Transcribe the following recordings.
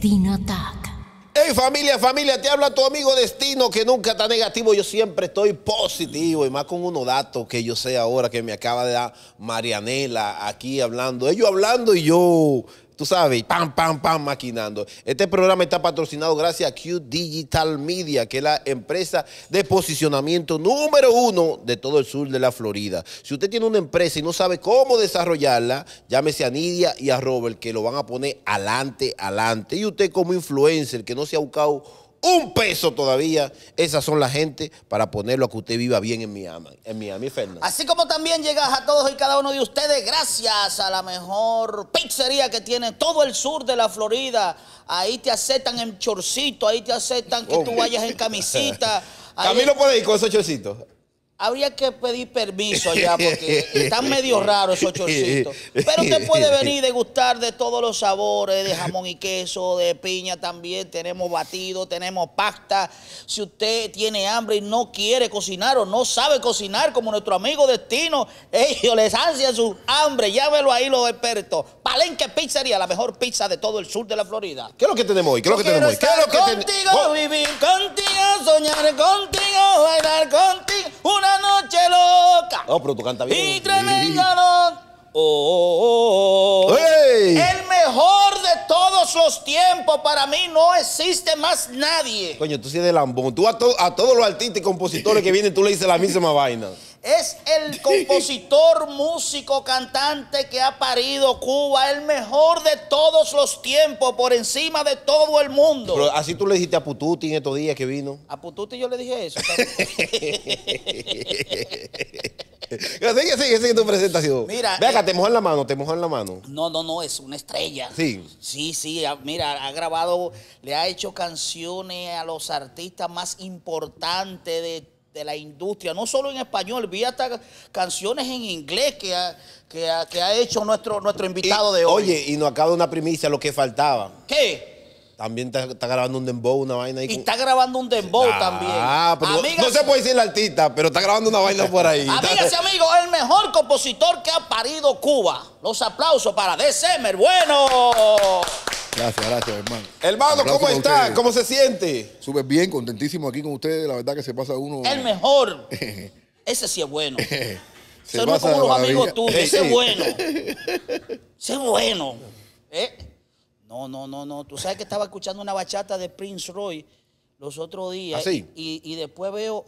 Destino Talk. Hey familia, familia, te habla tu amigo Destino que nunca está negativo, yo siempre estoy positivo y más con unos datos que yo sé ahora que me acaba de dar Marianela aquí hablando, ellos hablando y yo tú sabes, pam, pam, pam, maquinando. Este programa está patrocinado gracias a Q Digital Media, que es la empresa de posicionamiento número uno de todo el sur de la Florida. Si usted tiene una empresa y no sabe cómo desarrollarla, llámese a Nidia y a Robert, que lo van a poner adelante, adelante. Y usted como influencer, que no se ha buscado un peso todavía. Esas son la gente para ponerlo a que usted viva bien en Miami, en Miami, Fernando. Así como también llegas a todos y cada uno de ustedes gracias a la mejor pizzería que tiene todo el sur de la Florida. Ahí te aceptan en chorcito, ahí te aceptan que oh, tú vayas en camisita. Camilo lo puede ir con esos chorcitos. Habría que pedir permiso ya porque están medio raros esos chorcitos. Pero usted puede venir y degustar de todos los sabores, de jamón y queso, de piña también. Tenemos batido, tenemos pasta. Si usted tiene hambre y no quiere cocinar o no sabe cocinar, como nuestro amigo Destino, ellos les ansian su hambre. Llámelo ahí los expertos. Palenque Pizzería, la mejor pizza de todo el sur de la Florida. ¿Qué es lo que tenemos hoy? ¿Qué es lo que tenemos hoy? ¿Qué es lo que contigo, vivir contigo, soñar contigo, bailar contigo. Una noche loca. No, pero tú cantas bien. Y tremenda Oh, oh, oh, oh. El mejor de todos los tiempos para mí no existe más nadie. Coño, tú sí eres lambón. Tú a todos los artistas y compositores que vienen, tú le dices la misma vaina. Es el compositor, músico, cantante que ha parido Cuba, el mejor de todos los tiempos, por encima de todo el mundo. Pero así tú le dijiste a Pututi en estos días que vino. A Pututi yo le dije eso. sigue, sigue, sigue tu presentación. Mira. Ve acá, eh, te mojan la mano, te mojan la mano. No, no, no, es una estrella. Sí. Sí, sí, ah, mira, ha grabado, le ha hecho canciones a los artistas más importantes de de la industria, no solo en español, vi hasta canciones en inglés que ha, que hecho nuestro, nuestro invitado de hoy. Oye, y nos acaba una primicia lo que faltaba. ¿Qué? También está, grabando un dembow, una vaina. Ahí y está grabando un dembow también. Ah, pero no, se puede decir el artista, pero está grabando una vaina por ahí. Amigas y amigos, el mejor compositor que ha parido Cuba. Los aplausos para D. Semer. Bueno. Gracias, gracias, hermano. Hermano, ¿cómo está? ¿Cómo se siente? Súper bien, contentísimo aquí con ustedes. La verdad que se pasa uno. El mejor. Ese sí es bueno. se Son como los amigos tuyos. Ese es bueno. Ese ¿Eh? es bueno. No, no, no, no. Tú sabes que estaba escuchando una bachata de Prince Roy los otros días. ¿Ah, y, después veo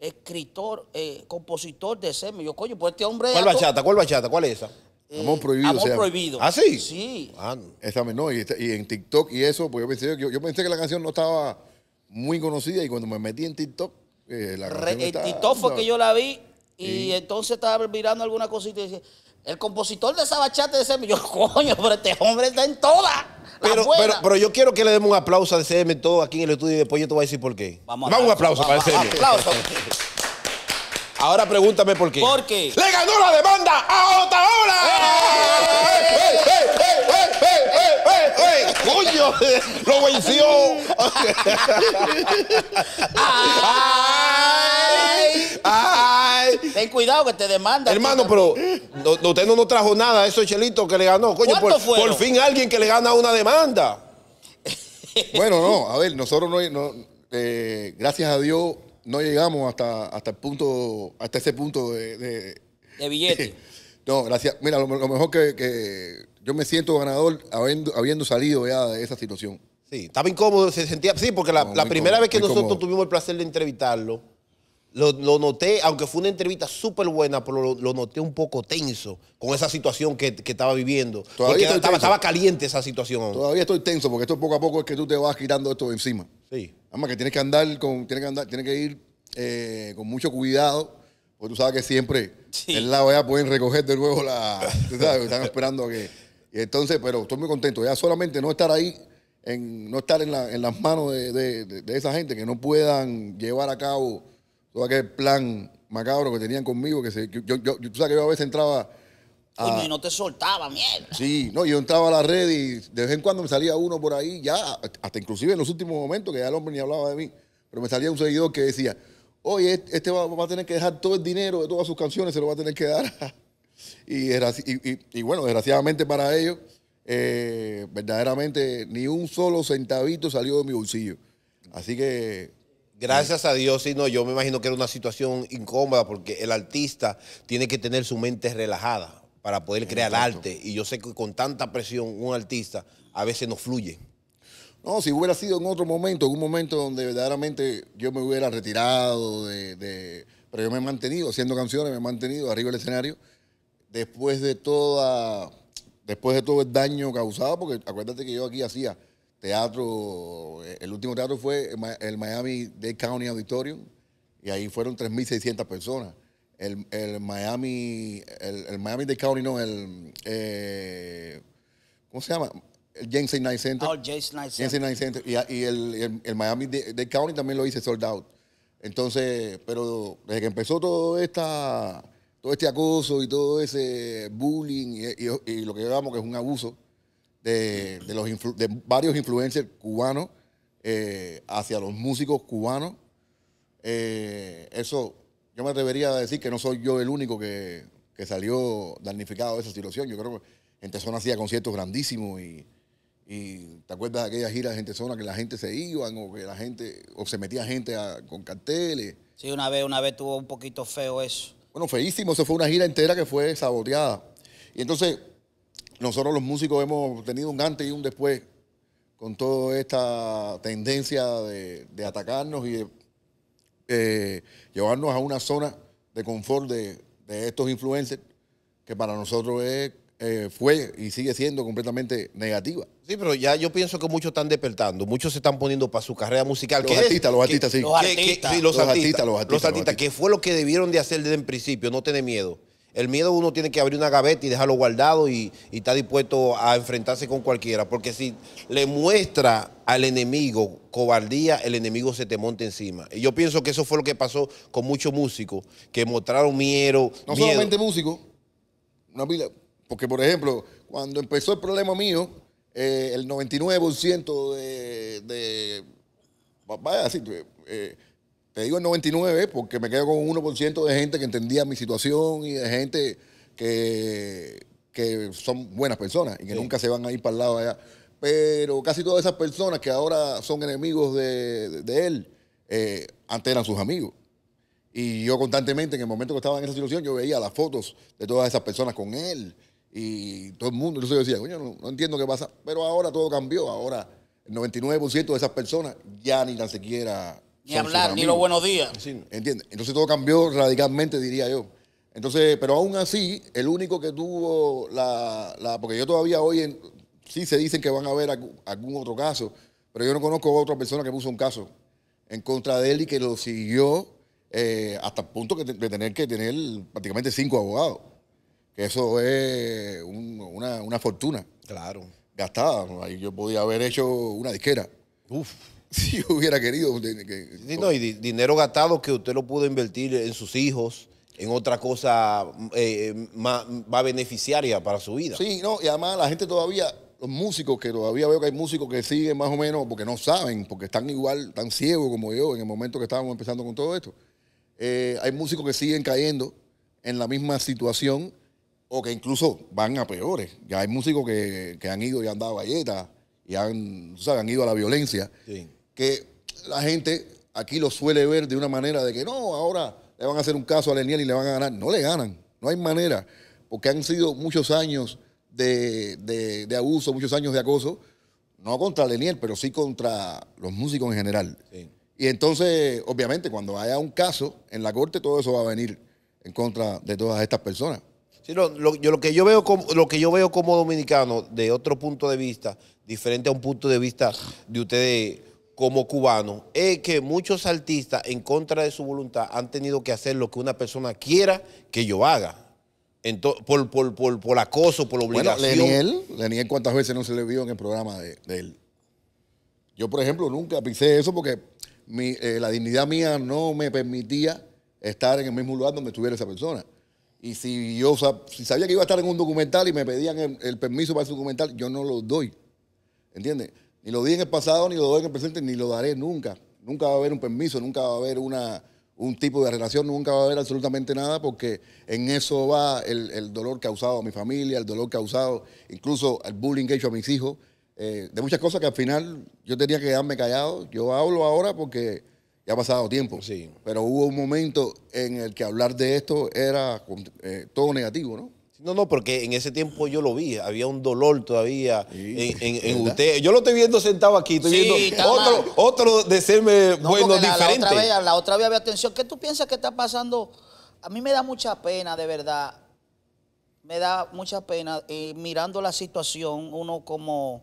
escritor, eh, compositor de Semi. Yo, coño, pues este hombre. ¿Cuál bachata? ¿Cuál bachata? ¿Cuál es esa? Eh, amor prohibido. Amor prohibido. ¿Ah, sí? Sí. Ah, esta, y, en TikTok y eso, pues yo pensé, que la canción no estaba muy conocida y cuando me metí en TikTok, eh, la Re, TikTok fue que yo la vi y, entonces estaba mirando alguna cosita y decía, el compositor de esa bachata de CM, yo, coño, pero este hombre está en toda. Pero, pero, yo quiero que le demos un aplauso a CM todo aquí en el estudio y después yo te voy a decir por qué. Vamos, Vamos un aplauso para Aplauso. Ahora pregúntame por qué. ¿Por qué? ¡Le ganó la demanda a Otaola! ¡Coño! ¡Lo venció! ¡Ay! ¡Ay! Ten cuidado que te demanda. Hermano, pero usted no nos trajo nada a esos chelitos que le ganó. Coño, por, fin alguien que le gana una demanda. bueno, no, a ver, nosotros no, gracias a Dios no llegamos hasta, hasta el punto, hasta ese punto de. De, billete. no, gracias. Mira, lo, mejor que, que, yo me siento ganador habiendo, habiendo salido ya de esa situación. Sí, estaba incómodo, se sentía. Sí, porque la, primera vez que nosotros tuvimos el placer de entrevistarlo, lo, noté, aunque fue una entrevista súper buena, pero lo, noté un poco tenso con esa situación que, estaba viviendo. Todavía estaba, caliente esa situación. Todavía estoy tenso, porque esto poco a poco es que tú te vas quitando esto encima. Sí. Además que tienes que andar con, tienes que andar, tienes que ir eh, con mucho cuidado, porque tú sabes que siempre en la pueden recoger de nuevo la. están esperando a que. entonces, pero estoy muy contento. Ya solamente no estar ahí en, no estar en, la, en las manos de, esa gente que no puedan llevar a cabo todo aquel plan macabro que tenían conmigo, que, se, yo, tú sabes que yo a veces entraba... A, y no te soltaba, mierda. Sí, no, yo entraba a la red y de vez en cuando me salía uno por ahí, ya, hasta inclusive en los últimos momentos, que ya el hombre ni hablaba de mí, pero me salía un seguidor que decía, oye, este, este va, a tener que dejar todo el dinero de todas sus canciones, se lo va a tener que dar. Y, y, y, bueno, desgraciadamente para ellos, eh, verdaderamente ni un solo centavito salió de mi bolsillo. Así que Gracias a Dios, sí, no, yo me imagino que era una situación incómoda porque el artista tiene que tener su mente relajada para poder crear arte. Y yo sé que con tanta presión un artista a veces no fluye. No, si hubiera sido en otro momento, en un momento donde verdaderamente yo me hubiera retirado, de, pero yo me he mantenido haciendo canciones, me he mantenido arriba del escenario, después de toda, después de todo el daño causado, porque acuérdate que yo aquí hacía teatro, eh, el último teatro fue el Miami Dade County Auditorium y ahí fueron 3.600 personas. El, Miami, el, Miami Dade County, no, el, eh, ¿cómo se llama? El James Night Center. Oh, James Night Center. Y, el, Miami Dade County también lo hice sold out. Entonces, pero desde que empezó todo esta todo este acoso y todo ese bullying y, y lo que llamamos que es un abuso, de, los de varios influencers cubanos eh, hacia los músicos cubanos. Eh, eso, yo me atrevería a decir que no soy yo el único que, salió damnificado de esa situación. Yo creo que Gente Zona hacía conciertos grandísimos y, ¿te acuerdas de aquellas giras de Gente Zona que la gente se iba o que la gente, o se metía gente con carteles? Sí, una vez, una vez tuvo un poquito feo eso. Bueno, feísimo, eso fue una gira entera que fue saboteada. Y entonces nosotros los músicos hemos tenido un antes y un después con toda esta tendencia de, atacarnos y eh, llevarnos a una zona de confort de, estos influencers que para nosotros eh, fue y sigue siendo completamente negativa. Sí, pero ya yo pienso que muchos están despertando, muchos se están poniendo para su carrera musical. Los artistas, los artistas, sí. Los artistas, los artistas, los artistas. que fue lo que debieron de hacer desde el principio, no tener miedo. El miedo uno tiene que abrir una gaveta y dejarlo guardado y, está dispuesto a enfrentarse con cualquiera, porque si le muestra al enemigo cobardía, el enemigo se te monta encima. Y yo pienso que eso fue lo que pasó con muchos músicos que mostraron miedo. No solamente músicos, porque por ejemplo, cuando empezó el problema mío, eh, el 99% de, de, vaya así, eh, te digo el 99 porque me quedo con un 1% de gente que entendía mi situación y de gente que, que son buenas personas y que nunca se van a ir para el lado allá. Pero casi todas esas personas que ahora son enemigos de, él, eh, antes eran sus amigos. Y yo constantemente, en el momento que estaba en esa situación, yo veía las fotos de todas esas personas con él y todo el mundo. Entonces yo decía, coño, no, no entiendo qué pasa. Pero ahora todo cambió. Ahora el 99% de esas personas ya ni tan siquiera ni hablar, ni los buenos días. Entonces todo cambió radicalmente, diría yo. Entonces, pero aún así, el único que tuvo la. porque yo todavía hoy en, sí se dicen que van a haber algún, otro caso, pero yo no conozco a otra persona que puso un caso en contra de él y que lo siguió eh, hasta el punto de tener que tener prácticamente cinco abogados. Que eso es una, fortuna. Claro. Gastada. Ahí yo podía haber hecho una disquera. Uf. Si yo hubiera querido. Que, no, y dinero gastado que usted lo pudo invertir en sus hijos, en otra cosa eh, eh, más, beneficiaria para su vida. Sí, no, y además la gente todavía, los músicos que todavía veo que hay músicos que siguen más o menos, porque no saben, porque están igual, tan ciegos como yo en el momento que estábamos empezando con todo esto. Eh, hay músicos que siguen cayendo en la misma situación o que incluso van a peores. Ya hay músicos que, han ido y han dado galletas y han, han ido a la violencia. Sí que la gente aquí lo suele ver de una manera de que no, ahora le van a hacer un caso a Leniel y le van a ganar. No le ganan, no hay manera, porque han sido muchos años de, abuso, muchos años de acoso, no contra Leniel, pero sí contra los músicos en general. Y entonces, obviamente, cuando haya un caso en la corte, todo eso va a venir en contra de todas estas personas. Sí, yo, lo, que yo veo como, lo que yo veo como dominicano, de otro punto de vista, diferente a un punto de vista de ustedes como cubano es que muchos artistas, en contra de su voluntad, han tenido que hacer lo que una persona quiera que yo haga. por, por, por, por, acoso, por obligación. Bueno, Leniel, Leniel, ¿cuántas veces no se le vio en el programa de, él? Yo, por ejemplo, nunca pisé eso porque eh, la dignidad mía no me permitía estar en el mismo lugar donde estuviera esa persona. Y si yo si sabía que iba a estar en un documental y me pedían el, el permiso para ese documental, yo no lo doy. ¿Entiendes? Ni lo di en el pasado, ni lo doy en el presente, ni lo daré nunca. Nunca va a haber un permiso, nunca va a haber una, un tipo de relación, nunca va a haber absolutamente nada, porque en eso va el, dolor causado a mi familia, el dolor causado incluso el bullying que he hecho a mis hijos, eh, de muchas cosas que al final yo tenía que quedarme callado. Yo hablo ahora porque ya ha pasado tiempo, sí. pero hubo un momento en el que hablar de esto era eh, todo negativo, ¿no? No, no, porque en ese tiempo yo lo vi, había un dolor todavía en, usted. Yo lo estoy viendo sentado aquí, estoy viendo otro, de otro bueno, diferente. La, otra vez, la otra vez había atención. ¿Qué tú piensas que está pasando? A mí me da mucha pena, de verdad. Me da mucha pena eh, mirando la situación, uno como,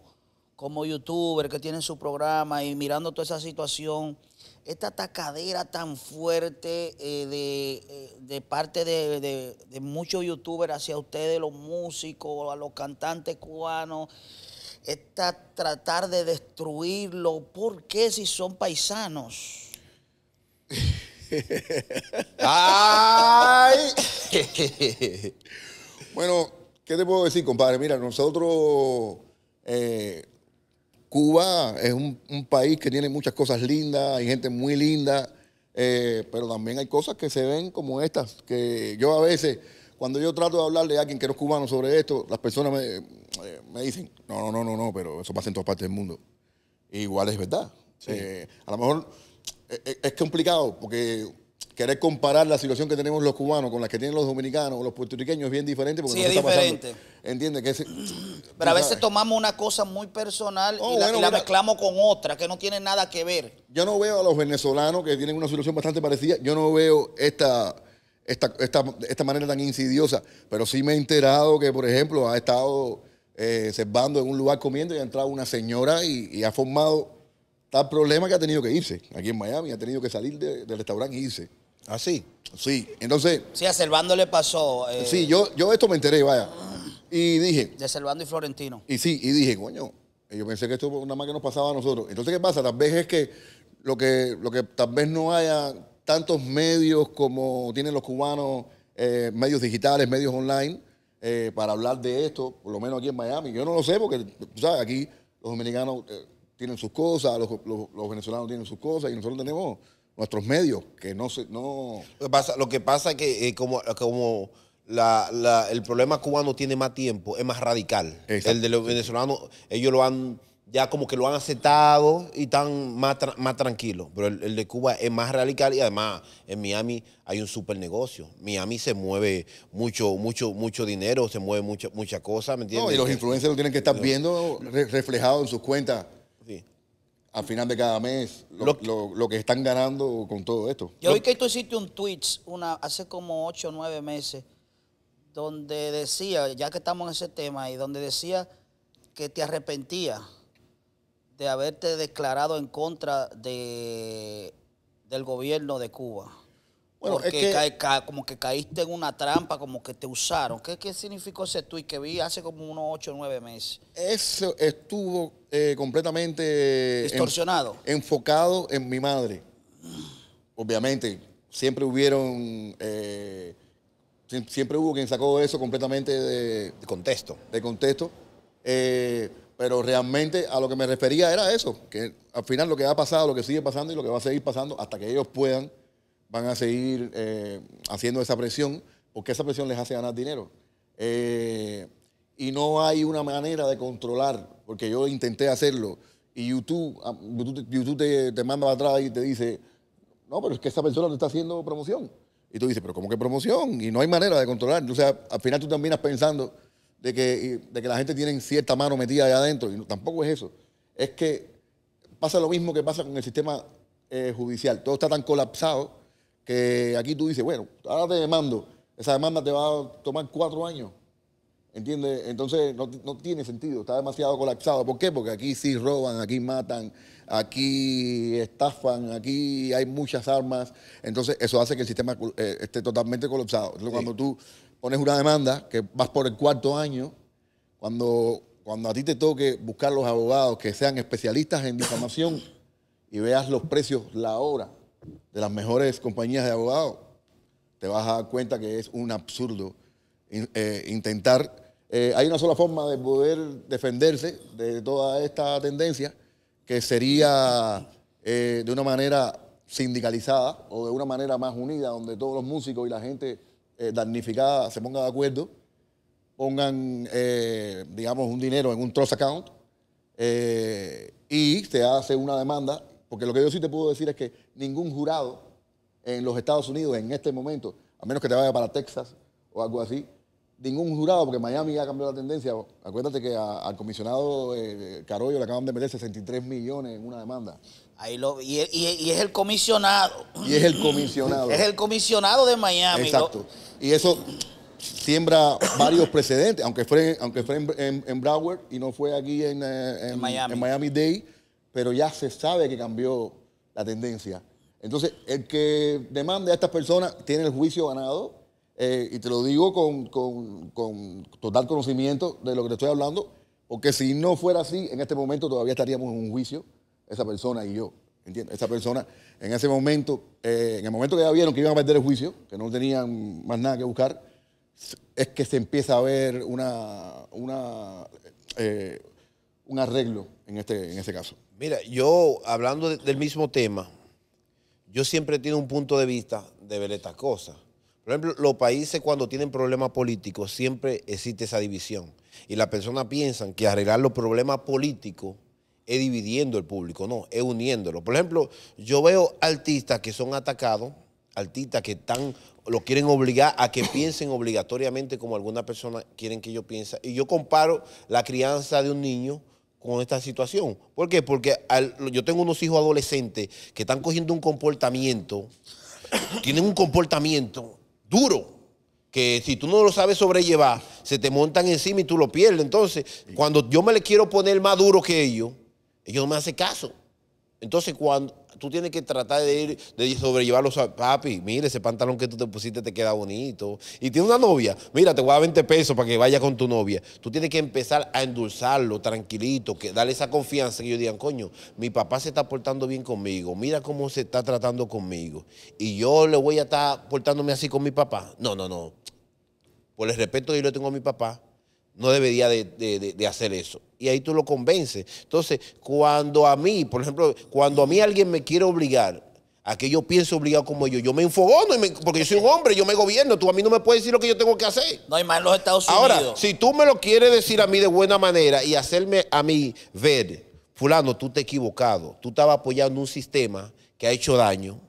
como youtuber que tiene su programa y mirando toda esa situación esta atacadera tan fuerte eh, eh, de, parte de, muchos youtubers hacia ustedes, los músicos, a los cantantes cubanos, esta tratar de destruirlo, ¿por qué si son paisanos? ¡Ay! bueno, ¿qué te puedo decir, compadre? Mira, nosotros eh, Cuba es un, país que tiene muchas cosas lindas, hay gente muy linda, eh, pero también hay cosas que se ven como estas, que yo a veces, cuando yo trato de hablarle a alguien que no es cubano sobre esto, las personas me, eh, dicen, no, no, no, no, no, pero eso pasa en todas partes del mundo. Igual es verdad. Eh, a lo mejor es complicado porque querer comparar la situación que tenemos los cubanos con la que tienen los dominicanos o los puertorriqueños es bien diferente. Porque sí, es diferente. ¿Entiendes? Pero a veces tomamos una cosa muy personal oh, y, la, mezclamos con otra que no tiene nada que ver. Yo no veo a los venezolanos que tienen una situación bastante parecida, yo no veo esta... Esta, manera tan insidiosa, pero sí me he enterado que, por ejemplo, ha estado eh, en un lugar comiendo y ha entrado una señora y, y ha formado Tal problema que ha tenido que irse. Aquí en Miami ha tenido que salir del restaurante e irse. ¿Ah, sí? Sí, entonces... Sí, a Servando le pasó... Eh, sí, yo, yo esto me enteré, vaya. Y dije... De Servando y Florentino. Y sí, y dije, coño, yo pensé que esto nada más que nos pasaba a nosotros. Entonces, ¿qué pasa? Tal vez es que lo que, lo que tal vez no haya tantos medios como tienen los cubanos, eh, medios digitales, medios online, eh, para hablar de esto, por lo menos aquí en Miami. Yo no lo sé porque, tú sabes, aquí los dominicanos tienen sus cosas, los, venezolanos tienen sus cosas y nosotros tenemos nuestros medios que no se, no lo que pasa, lo que pasa es que eh, como, como el problema cubano tiene más tiempo es más radical el de los venezolanos ellos lo han ya como que lo han aceptado y están más, más tranquilos. Pero el, de Cuba es más radical y además en Miami hay un super negocio. Miami se mueve mucho, mucho, mucho dinero, se mueve mucha, mucha cosa, ¿me y los influencers lo tienen que estar viendo reflejado en sus cuentas al final de cada mes lo, lo, lo, que están ganando con todo esto. Yo vi que tú hiciste un tweet una, hace como 8 o 9 meses donde decía, ya que estamos en ese tema, y donde decía que te arrepentía de haberte declarado en contra de, del gobierno de Cuba. Bueno, porque es que, como que caíste en una trampa, como que te usaron. ¿Qué, qué significó ese tweet que vi hace como unos 8 o 9 meses? Eso estuvo eh, completamente... Distorsionado. enfocado en mi madre. Obviamente, siempre hubieron... Eh, siempre hubo quien sacó eso completamente de... contexto. De contexto. Eh, pero realmente a lo que me refería era eso, que al final lo que ha pasado, lo que sigue pasando y lo que va a seguir pasando hasta que ellos puedan van a seguir eh, haciendo esa presión, porque esa presión les hace ganar dinero. Eh, y no hay una manera de controlar, porque yo intenté hacerlo, y YouTube, ah, YouTube, te, manda para atrás y te dice, no, pero es que esa persona te está haciendo promoción. Y tú dices, pero ¿cómo que promoción? Y no hay manera de controlar. O sea, al final tú terminas pensando de que, que la gente tiene cierta mano metida allá adentro, y tampoco es eso. Es que pasa lo mismo que pasa con el sistema eh, judicial. Todo está tan colapsado que aquí tú dices, bueno, ahora te demando, esa demanda te va a tomar cuatro años. ¿Entiendes? Entonces no, tiene sentido, está demasiado colapsado. ¿Por qué? Porque aquí sí roban, aquí matan, aquí estafan, aquí hay muchas armas. Entonces eso hace que el sistema eh, esté totalmente colapsado. Entonces, Cuando tú pones una demanda que vas por el cuarto año, cuando, cuando a ti te toque buscar los abogados que sean especialistas en difamación y veas los precios la hora, de las mejores compañías de abogados, te vas a dar cuenta que es un absurdo eh, intentar. Eh, hay una sola forma de poder defenderse de toda esta tendencia, que sería eh, de una manera sindicalizada o de una manera más unida, donde todos los músicos y la gente damnificada se pongan de acuerdo, pongan, digamos, un dinero en un trust account y se hace una demanda, porque lo que yo sí te puedo decir es que ningún jurado en los Estados Unidos en este momento, a menos que te vaya para Texas o algo así, ningún jurado, porque Miami ya cambió la tendencia. Acuérdate que al comisionado eh, Carollo le acaban de meter 63 millones en una demanda. y, es el comisionado. Y es el comisionado. es el comisionado de Miami. Exacto. Y eso siembra varios precedentes, aunque fue, aunque en, Broward y no fue aquí en, eh, en Miami. Miami Day, pero ya se sabe que cambió la tendencia. Entonces, el que demande a estas personas tiene el juicio ganado, eh, y te lo digo con, total conocimiento de lo que te estoy hablando, porque si no fuera así, en este momento todavía estaríamos en un juicio, esa persona y yo. ¿Entiendes? Esa persona, en ese momento, eh, en el momento que ya vieron que iban a perder el juicio, que no tenían más nada que buscar, es que se empieza a ver una, una, eh, un arreglo en este, en caso. Mira, yo hablando del mismo tema, yo siempre tengo un punto de vista de ver estas cosas. Por ejemplo, los países cuando tienen problemas políticos siempre existe esa división. Y las personas piensan que arreglar los problemas políticos es dividiendo el público, no, es uniéndolo. Por ejemplo, yo veo artistas que son atacados, artistas que están, lo quieren obligar a que piensen obligatoriamente como alguna persona quieren que yo piense. Y yo comparo la crianza de un niño con esta situación. ¿Por qué? Porque yo tengo unos hijos adolescentes que están cogiendo un comportamiento, tienen un comportamiento duro, que si tú no lo sabes sobrellevar, se te montan encima y tú lo pierdes. Entonces, cuando yo me le quiero poner más duro que ellos, ellos no me hacen caso. Entonces, cuando tú tienes que tratar de ir, de sobrellevarlos a papi. Mire, ese pantalón que tú te pusiste te queda bonito. Y tiene una novia. Mira, te voy a dar 20 pesos para que vaya con tu novia. Tú tienes que empezar a endulzarlo tranquilito, que darle esa confianza que ellos digan, coño, mi papá se está portando bien conmigo. Mira cómo se está tratando conmigo. Y yo le voy a estar portándome así con mi papá. No, no, no. Por el respeto que yo le tengo a mi papá, no debería de, hacer eso. Y ahí tú lo convences. Entonces, cuando a mí, por ejemplo, cuando a mí alguien me quiere obligar a que yo piense obligado como yo, yo me enfogo, porque yo soy un hombre, yo me gobierno, tú a mí no me puedes decir lo que yo tengo que hacer. No hay más en los Estados Unidos. Ahora, si tú me lo quieres decir a mí de buena manera y hacerme a mí ver, fulano, tú te equivocado, tú estabas apoyando un sistema que ha hecho daño,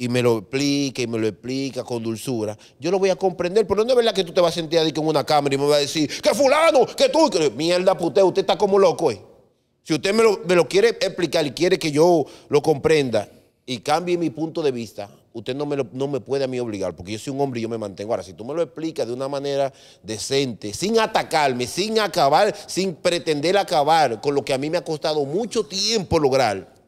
y me lo explica y me lo explica con dulzura, yo lo voy a comprender. Pero no es verdad que tú te vas a sentir ahí con una cámara y me vas a decir, que fulano, que tú, mierda puteo, usted está como loco. Eh? Si usted me lo, quiere explicar y quiere que yo lo comprenda y cambie mi punto de vista, usted no me, no me puede a mí obligar, porque yo soy un hombre y yo me mantengo. Ahora, si tú me lo explicas de una manera decente, sin atacarme, sin acabar, sin pretender acabar con lo que a mí me ha costado mucho tiempo lograr,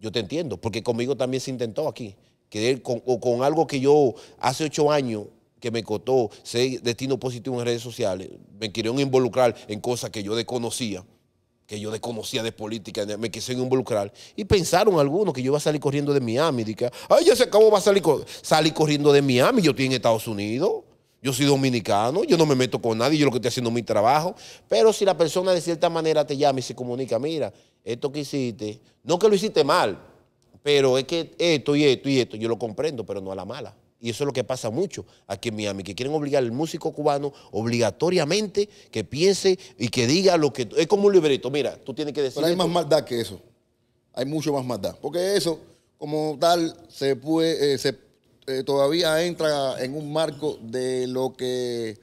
yo te entiendo, porque conmigo también se intentó aquí. Que con, algo que yo hace ocho años que me costó ser destino positivo en redes sociales, me quisieron involucrar en cosas que yo desconocía, que yo desconocía de política, me quisieron involucrar. Y pensaron algunos que yo iba a salir corriendo de Miami. que, ay, ya se acabó, va a salir, salir corriendo de Miami, yo estoy en Estados Unidos. Yo soy dominicano, yo no me meto con nadie, yo lo que estoy haciendo es mi trabajo. Pero si la persona de cierta manera te llama y se comunica, mira, esto que hiciste, no que lo hiciste mal, pero es que esto y esto y esto, yo lo comprendo, pero no a la mala. Y eso es lo que pasa mucho aquí en Miami, que quieren obligar al músico cubano obligatoriamente que piense y que diga lo que... Es como un libreto, mira, tú tienes que decir... Pero hay más maldad que eso. Hay mucho más maldad. Porque eso, como tal, se, puede, eh, se eh, todavía entra en un marco de lo que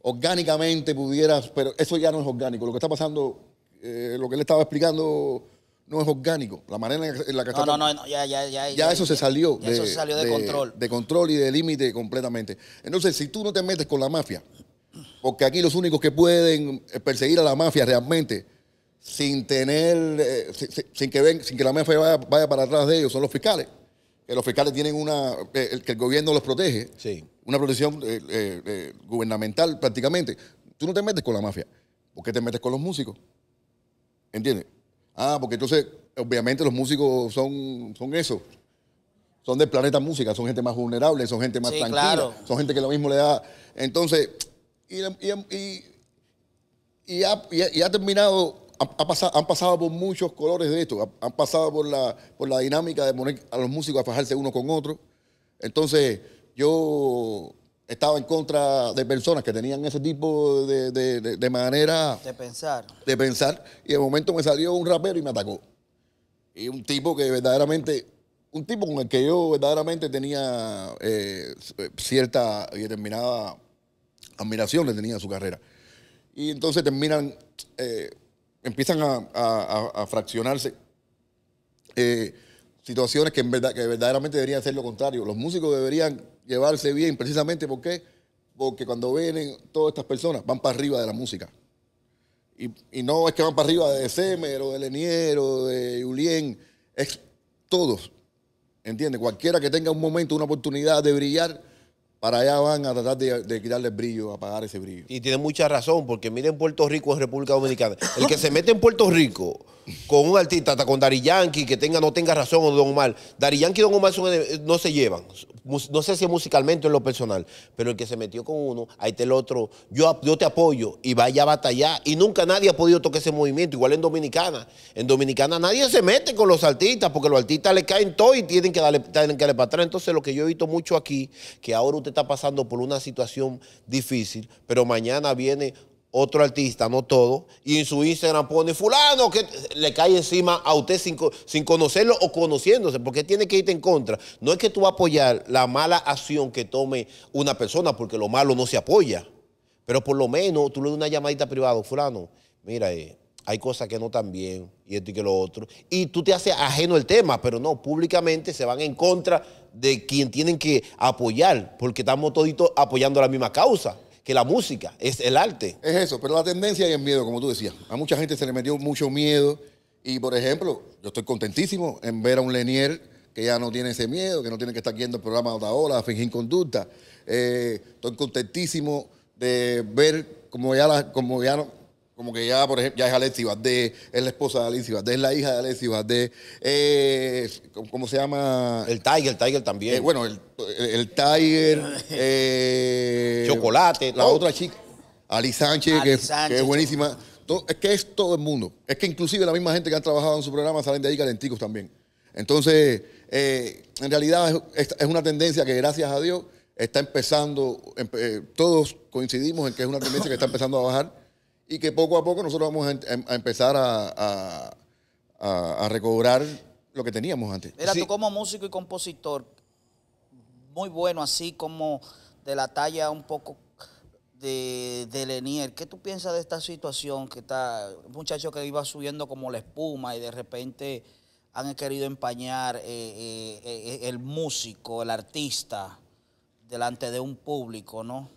orgánicamente pudieras, pero eso ya no es orgánico. Lo que está pasando, eh, lo que él estaba explicando no es orgánico. La manera en la que está. No, no, no, ya, ya. eso se salió. de, eso se salió de, control. De control y de límite completamente. Entonces, si tú no te metes con la mafia, porque aquí los únicos que pueden eh, perseguir a la mafia realmente sin tener, sin, que ven, sin que la mafia vaya para atrás de ellos, son los fiscales que los fiscales tienen una, que el gobierno los protege, sí. una protección eh, eh, eh, gubernamental prácticamente. Tú no te metes con la mafia, ¿por qué te metes con los músicos? ¿Entiendes? Ah, porque entonces, obviamente los músicos son, son eso, son del planeta música, son gente más vulnerable, son gente más sí, tranquila, son gente que lo mismo le da. Entonces, y, ha, terminado han, pasado, por muchos colores de esto, han, pasado por la, por la dinámica de poner a los músicos a fajarse uno con otro. Entonces, yo estaba en contra de personas que tenían ese tipo de, manera... De pensar. De pensar. Y de momento me salió un rapero y me atacó. Y un tipo que verdaderamente... Un tipo con el que yo verdaderamente tenía eh, cierta y determinada admiración, le tenía a su carrera. Y entonces terminan... Eh, empiezan a, fraccionarse eh, situaciones que, en verdad, que verdaderamente deberían ser lo contrario. Los músicos deberían llevarse bien, precisamente porque, porque cuando vienen todas estas personas van para arriba de la música. Y, y no es que van para arriba de Semer o de Lenier o de Julien, es todos. ¿Entiendes? Cualquiera que tenga un momento, una oportunidad de brillar, para allá van a tratar de, quitarle el brillo, apagar ese brillo. Y tiene mucha razón, porque miren Puerto Rico es República Dominicana. El que se mete en Puerto Rico con un artista, hasta con Dari Yankee, que tenga, no tenga razón o Don Omar, Dari Yankee y Don Omar eh, no se llevan no sé si musicalmente o en lo personal, pero el que se metió con uno, ahí está el otro, yo, yo te apoyo y vaya a batallar. Y nunca nadie ha podido tocar ese movimiento, igual en Dominicana. En Dominicana nadie se mete con los artistas, porque los artistas le caen todo y tienen que darle, tienen que darle para atrás. Entonces lo que yo he visto mucho aquí, que ahora usted está pasando por una situación difícil, pero mañana viene otro artista, no todo, y en su Instagram pone fulano que le cae encima a usted sin, conocerlo o conociéndose, porque tiene que irte en contra. No es que tú vas a apoyar la mala acción que tome una persona, porque lo malo no se apoya, pero por lo menos tú le das una llamadita privada, fulano, mira, eh, hay cosas que no están bien, y esto y que lo otro, y tú te haces ajeno el tema, pero no, públicamente se van en contra de quien tienen que apoyar, porque estamos toditos apoyando la misma causa que la música, es el arte. Es eso, pero la tendencia y el miedo, como tú decías. A mucha gente se le metió mucho miedo. Y, por ejemplo, yo estoy contentísimo en ver a un Lenier que ya no tiene ese miedo, que no tiene que estar viendo el programa de otra hora, fingir conducta. Eh, estoy contentísimo de ver como ya, la, como ya no, como que ya, por ejemplo, ya es Alexi de es la esposa de Alexi Valdés, es la hija de Alexi Valdés, ¿cómo, se llama? El Tiger, el Tiger también. Eh, bueno, el, Tiger, eh, Chocolate, la oh, otra chica, Ali Sánchez, que, es buenísima. es que es todo el mundo. Es que inclusive la misma gente que ha trabajado en su programa salen de ahí calenticos también. Entonces, eh, en realidad es, es una tendencia que gracias a Dios está empezando, todos coincidimos en que es una tendencia que está empezando a bajar y que poco a poco nosotros vamos a, em, em, empezar a, recobrar lo que teníamos antes. Mira, tú como músico y compositor, muy bueno, así como de la talla un poco de, de, Lenier, ¿qué tú piensas de esta situación que está, un muchacho que iba subiendo como la espuma y de repente han querido empañar eh, eh, eh, el músico, el artista, delante de un público, ¿no?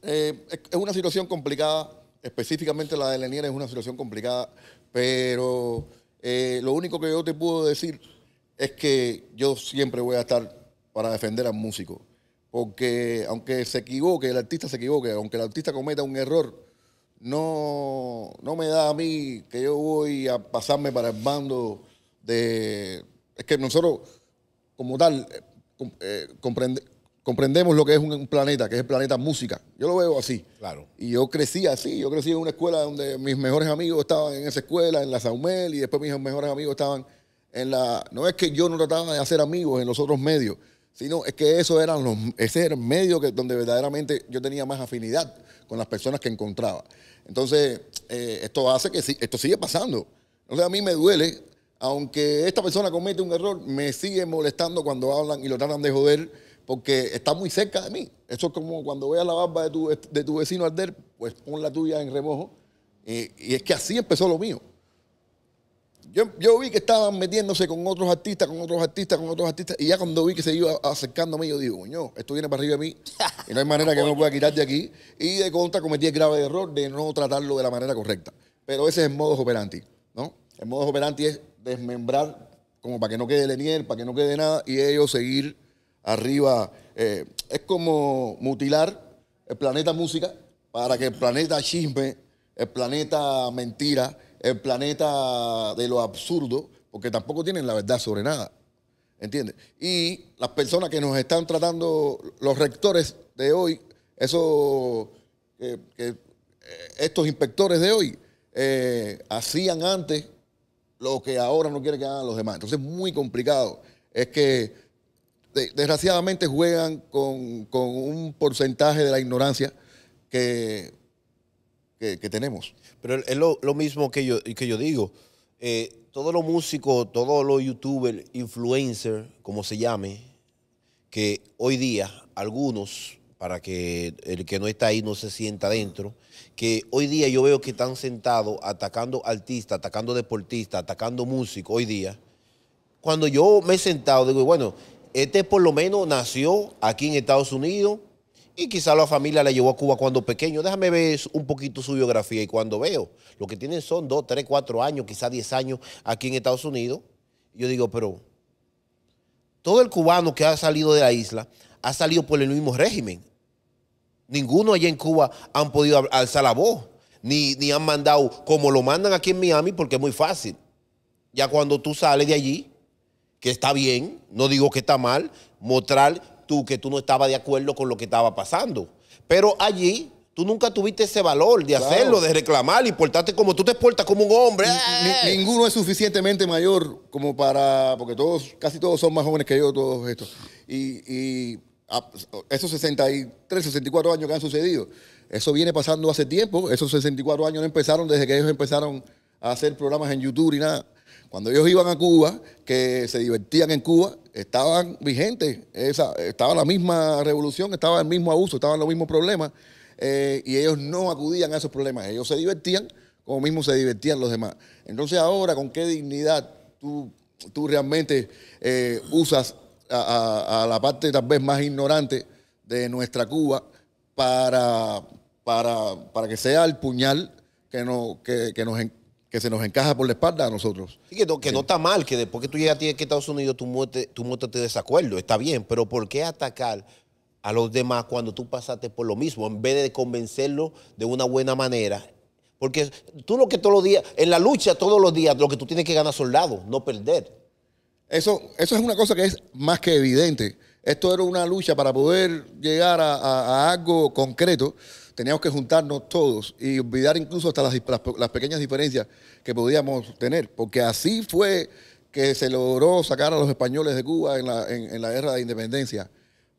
es una situación complicada específicamente la de Lenier es una situación complicada, pero eh, lo único que yo te puedo decir es que yo siempre voy a estar para defender al músico, porque aunque se equivoque, el artista se equivoque, aunque el artista cometa un error, no, no me da a mí que yo voy a pasarme para el bando de... Es que nosotros, como tal, eh, eh comprendemos lo que es un, planeta, que es el planeta música. Yo lo veo así. Y yo crecí así. Yo crecí en una escuela donde mis mejores amigos estaban en esa escuela, en la Saumel, y después mis mejores amigos estaban en la. No es que yo no trataba de hacer amigos en los otros medios, sino es que eso eran los, ese era el medio donde verdaderamente yo tenía más afinidad con las personas que encontraba. Entonces, eh, esto hace que esto sigue pasando. O a mí me duele, aunque esta persona comete un error, me sigue molestando cuando hablan y lo tratan de joder porque está muy cerca de mí. Eso es como cuando veas la barba de tu, de vecino arder, pues pon la tuya en remojo. y es que así empezó lo mío. Yo, vi que estaban metiéndose con otros artistas, con otros artistas, con otros artistas. Y ya cuando vi que se iba acercándome, yo digo, coño, esto viene para arriba de mí. Y no hay manera que me pueda quitar de aquí. Y de contra cometí el grave error de no tratarlo de la manera correcta. Pero ese es el modo operandi, ¿no? El modo operandi es desmembrar como para que no quede lenier, para que no quede nada, y ellos seguir arriba. Eh, es como mutilar el planeta música para que el planeta chisme, el planeta mentira, el planeta de lo absurdo, porque tampoco tienen la verdad sobre nada. ¿Entiendes? Y las personas que nos están tratando, los rectores de hoy, eh, estos inspectores de hoy, eh, hacían antes lo que ahora no quieren que hagan los demás. Entonces es muy complicado. Es que desgraciadamente juegan con, un porcentaje de la ignorancia que, que, tenemos. Pero es lo, mismo que yo, que yo digo. Eh, todos los músicos, todos los youtubers, influencers, como se llame, que hoy día algunos, para que el que no está ahí no se sienta dentro, que hoy día yo veo que están sentados atacando artistas, atacando deportistas, atacando músicos hoy día. Cuando yo me he sentado, digo, bueno, este por lo menos nació aquí en Estados Unidos y quizá la familia la llevó a Cuba cuando pequeño. Déjame ver un poquito su biografía y cuando veo, lo que tienen son dos, tres, cuatro años, quizá diez años aquí en Estados Unidos. Yo digo, pero todo el cubano que ha salido de la isla ha salido por el mismo régimen. Ninguno allá en Cuba han podido alzar la voz, ni, ni han mandado como lo mandan aquí en Miami porque es muy fácil. Ya cuando tú sales de allí, que está bien, no digo que está mal, mostrar tú que tú no estabas de acuerdo con lo que estaba pasando. Pero allí tú nunca tuviste ese valor de hacerlo, de reclamar y portarte como tú te portas como un hombre. ¡Eh! ninguno es suficientemente mayor como para, porque todos, casi todos son más jóvenes que yo, todos estos. Y, esos 63, 64 años que han sucedido, eso viene pasando hace tiempo. Esos 64 años no empezaron desde que ellos empezaron a hacer programas en YouTube y nada. Cuando ellos iban a Cuba, que se divertían en Cuba, estaban vigentes, esa, estaba la misma revolución, estaba el mismo abuso, estaban los mismos problemas, eh, y ellos no acudían a esos problemas, ellos se divertían como mismo se divertían los demás. Entonces ahora, ¿con qué dignidad tú, tú realmente eh, usas a, la parte tal vez más ignorante de nuestra Cuba para, para, para que sea el puñal que, no, que, que nos que se nos encaja por la espalda a nosotros. Sí, que, no, que no, eh. está mal, que después que tú llegas a Estados Unidos, tú tu tú de desacuerdo, está bien, pero ¿por qué atacar a los demás cuando tú pasaste por lo mismo, en vez de convencerlos de una buena manera? Porque tú lo que todos los días, en la lucha todos los días, lo que tú tienes que ganar soldado, no perder. Eso, eso es una cosa que es más que evidente. Esto era una lucha para poder llegar a algo concreto teníamos que juntarnos todos y olvidar incluso hasta las, las, pequeñas diferencias que podíamos tener, porque así fue que se logró sacar a los españoles de Cuba en la, guerra de independencia.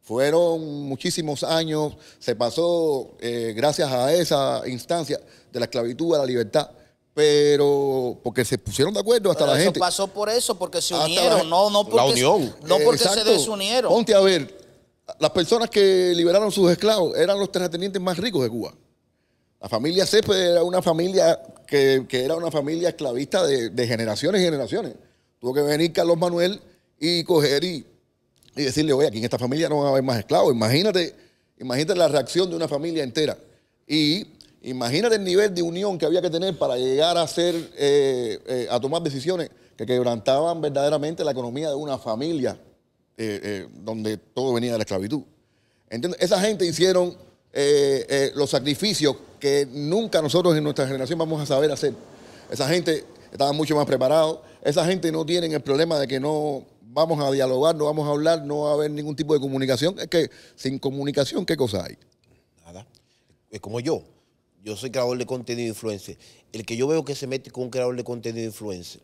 Fueron muchísimos años, se pasó eh, gracias a esa instancia de la esclavitud a la libertad, pero porque se pusieron de acuerdo hasta la gente. gente. Pasó por eso, porque se unieron, no, no porque, No porque se desunieron. Ponte a ver, las personas que liberaron sus esclavos eran los terratenientes más ricos de Cuba. La familia Césped era una familia que, era una familia esclavista de, generaciones y generaciones. Tuvo que venir Carlos Manuel y coger y, decirle, oye, aquí en esta familia no va a haber más esclavos. Imagínate, imagínate la reacción de una familia entera. Y imagínate el nivel de unión que había que tener para llegar a eh, eh, a tomar decisiones que quebrantaban verdaderamente la economía de una familia eh, eh, donde todo venía de la esclavitud. Esa gente hicieron eh, los sacrificios que nunca nosotros en nuestra generación vamos a saber hacer. Esa gente estaba mucho más preparado. Esa gente no tiene el problema de que no vamos a dialogar, no vamos a hablar, no va a haber ningún tipo de comunicación. Es que sin comunicación, ¿qué cosa hay? Nada. Es como yo. Yo soy creador de contenido de influencia. El que yo veo que se mete con un creador de contenido de influencia,